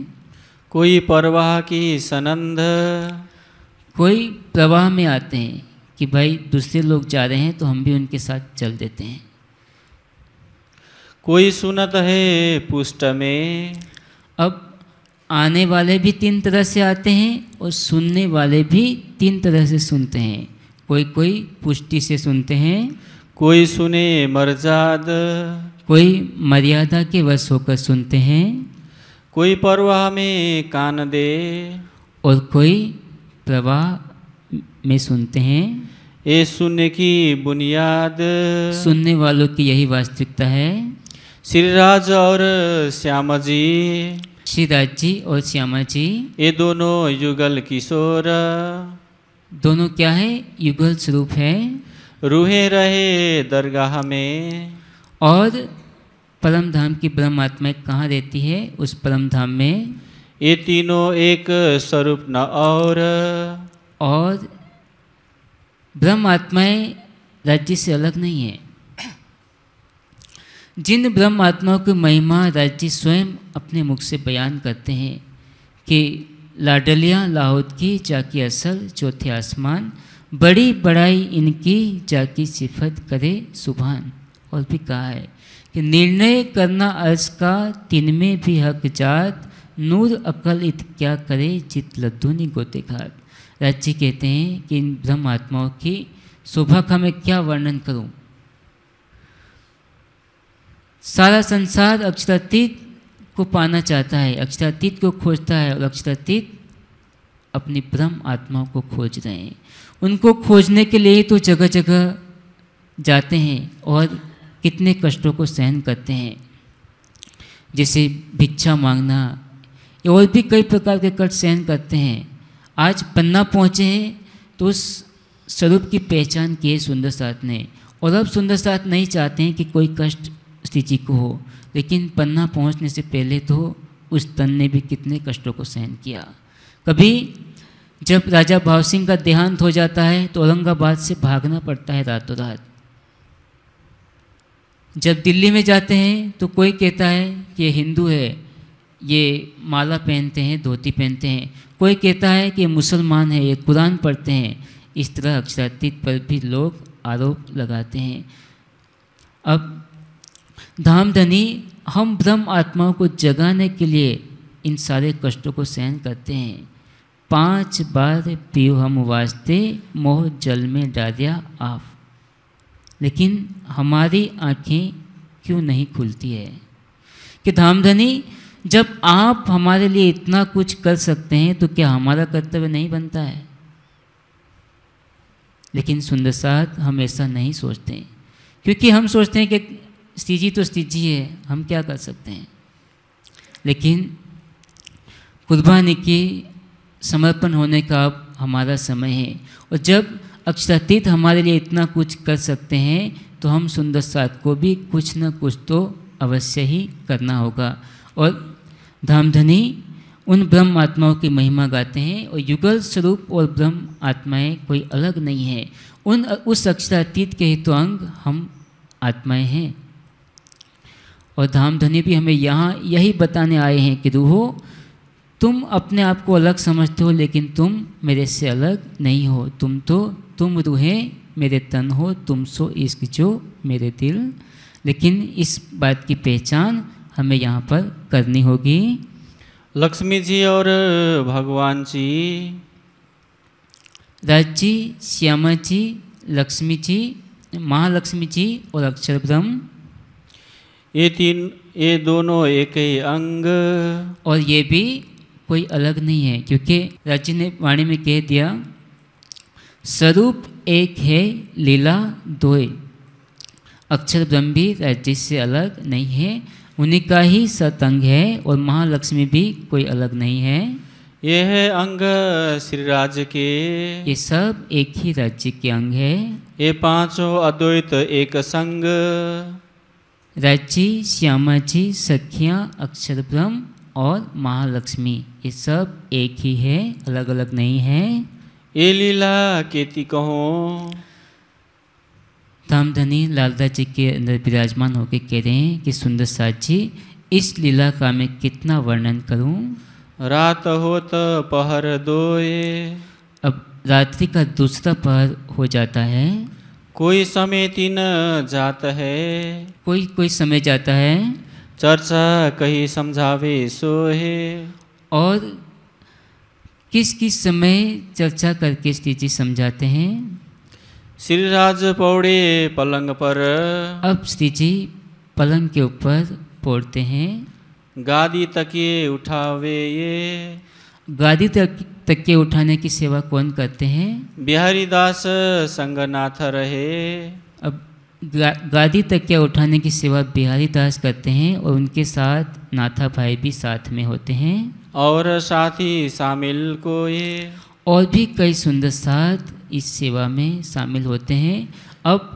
कोई परवाह की सनंद कोई प्रवाह में आते हैं कि भाई दूसरे लोग जा रहे हैं तो हम भी उनके साथ चल देते हैं कोई सुनत है पुष्ट में अब आने वाले भी तीन तरह से आते हैं और सुनने वाले भी तीन तरह से सुनते हैं कोई कोई पुष्टि से सुनते हैं कोई सुने मर्जाद कोई मर्यादा के वश होकर सुनते हैं कोई परवाह में कान दे और कोई प्रवाह में सुनते हैं ये सुनने की बुनियाद सुनने वालों की यही वास्तविकता है श्रीराज और श्यामा जी श्रीदास जी और श्यामा जी ये दोनों युगल किशोर दोनों क्या है युगल स्वरूप है रूहे रहे दरगाह में और परम धाम की आत्मा कहाँ रहती है उस परम धाम में ये तीनों एक स्वरूप न और और ब्रह्म आत्माएं राज्य से अलग नहीं है जिन ब्रह्म आत्माओं की महिमा राज्य स्वयं अपने मुख से बयान करते हैं कि लाडलिया लाहौद की जाकी असल चौथे आसमान बड़ी बड़ाई इनकी जाकी सिफत करे सुबहान और भी कहा है कि निर्णय करना अर्ज का तिन में भी हक जात नूर अकल इत क्या करे चित लद्दूनी गोते घात राज्य कहते हैं कि इन ब्रह्म आत्माओं की शोभा का मैं क्या वर्णन करूं सारा संसार अक्षरातीत को पाना चाहता है अक्षरातीत को खोजता है और अक्षरातीत अपनी ब्रह्म आत्माओं को खोज रहे हैं उनको खोजने के लिए तो जगह जगह जाते हैं और कितने कष्टों को सहन करते हैं जैसे भिक्षा मांगना और भी कई प्रकार के कष्ट सहन करते हैं आज पन्ना पहुँचे हैं तो उस स्वरूप की पहचान किए सुंदर साथ ने और अब सुंदर साथ नहीं चाहते हैं कि कोई कष्ट स्थिति को हो लेकिन पन्ना पहुंचने से पहले तो उस तन ने भी कितने कष्टों को सहन किया कभी जब राजा भाव सिंह का देहांत हो जाता है तो औरंगाबाद से भागना पड़ता है रातों रात जब दिल्ली में जाते हैं तो कोई कहता है कि ये हिंदू है ये माला पहनते हैं धोती पहनते हैं कोई कहता है कि मुसलमान है ये कुरान पढ़ते हैं इस तरह अक्षरातीत पर भी लोग आरोप लगाते हैं अब धामधनी हम ब्रह्म आत्माओं को जगाने के लिए इन सारे कष्टों को सहन करते हैं पांच बार पीओ हम वास्ते मोह जल में डालिया आप लेकिन हमारी आंखें क्यों नहीं खुलती है कि धामधनी जब आप हमारे लिए इतना कुछ कर सकते हैं तो क्या हमारा कर्तव्य नहीं बनता है लेकिन सुंदर साथ हम ऐसा नहीं सोचते क्योंकि हम सोचते हैं कि स्थिति तो स्थिति है हम क्या कर सकते हैं लेकिन कुर्बानी के समर्पण होने का अब हमारा समय है और जब अक्षरातीत हमारे लिए इतना कुछ कर सकते हैं तो हम सुंदर सात को भी कुछ न कुछ तो अवश्य ही करना होगा और धामधनी उन ब्रह्म आत्माओं की महिमा गाते हैं और युगल स्वरूप और ब्रह्म आत्माएं कोई अलग नहीं है उन उस अक्षरातीत के ही अंग हम आत्माएं हैं और धाम धनी भी हमें यहाँ यही बताने आए हैं कि रूहो तुम अपने आप को अलग समझते हो लेकिन तुम मेरे से अलग नहीं हो तुम तो तुम रूहें मेरे तन हो तुम सो इश्क जो मेरे दिल लेकिन इस बात की पहचान हमें यहाँ पर करनी होगी लक्ष्मी जी और भगवान जी राज जी श्यामा जी लक्ष्मी जी महालक्ष्मी जी और अक्षर ब्रह्म ये तीन ये दोनों एक ही अंग और ये भी कोई अलग नहीं है क्योंकि राज्य ने वाणी में कह दिया स्वरूप एक है लीला दोए अक्षर ब्रह्म भी राज्य से अलग नहीं है उन्हीं का ही सतंग है और महालक्ष्मी भी कोई अलग नहीं है यह अंग श्री राज्य के ये सब एक ही राज्य के अंग है ये पांचों अद्वैत एक संग रचि श्यामा जी सखियाँ अक्षर ब्रह्म और महालक्ष्मी ये सब एक ही है अलग अलग नहीं है ये लीला केती कहो धामधनी लालदा जी के अंदर विराजमान होकर कह रहे हैं कि सुंदर साथ जी इस लीला का मैं कितना वर्णन करूं रात हो तो पहर दो ये अब रात्रि का दूसरा पहर हो जाता है कोई समय तीन जात है कोई कोई समय जाता है चर्चा कही समझावे सो है और किस किस समय चर्चा करके स्थिति समझाते हैं श्रीराज पौड़े पलंग पर अब स्थिति पलंग के ऊपर पौड़ते हैं गादी तकिए उठावे ये गादी तक तक्के उठाने की सेवा कौन करते हैं बिहारी दास संगनाथ रहे अब गा, गादी तक्के उठाने की सेवा बिहारी दास करते हैं और उनके साथ नाथा भाई भी साथ में होते हैं और साथ ही शामिल को ये और भी कई सुंदर साथ इस सेवा में शामिल होते हैं अब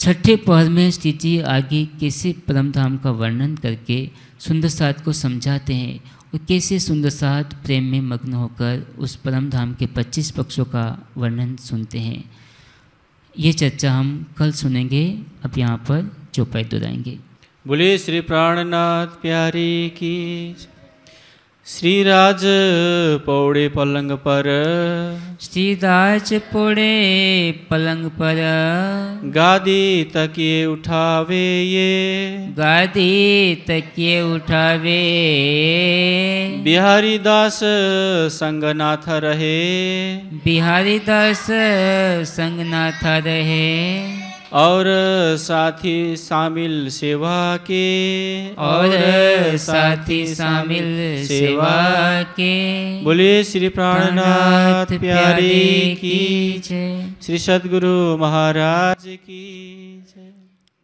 छठे पहर में स्थिति आगे कैसे परम धाम का वर्णन करके सुंदर साथ को समझाते हैं वे कैसे सुंदर सात प्रेम में मग्न होकर उस परम धाम के 25 पक्षों का वर्णन सुनते हैं ये चर्चा हम कल सुनेंगे अब यहाँ पर चौपाई दोहराएंगे बोले श्री प्राणनाथ प्यारी की श्री राज पौड़े पलंग पर श्री राज पौड़े पलंग पर गादी तकिए उठावे ये गादी तकिए उठावे बिहारी दास संगनाथ रहे बिहारी दास संगनाथ रहे और साथी शामिल सेवा के और साथी शामिल सेवा के बोले श्री प्राणनाथ प्यारे की श्री सदगुरु महाराज की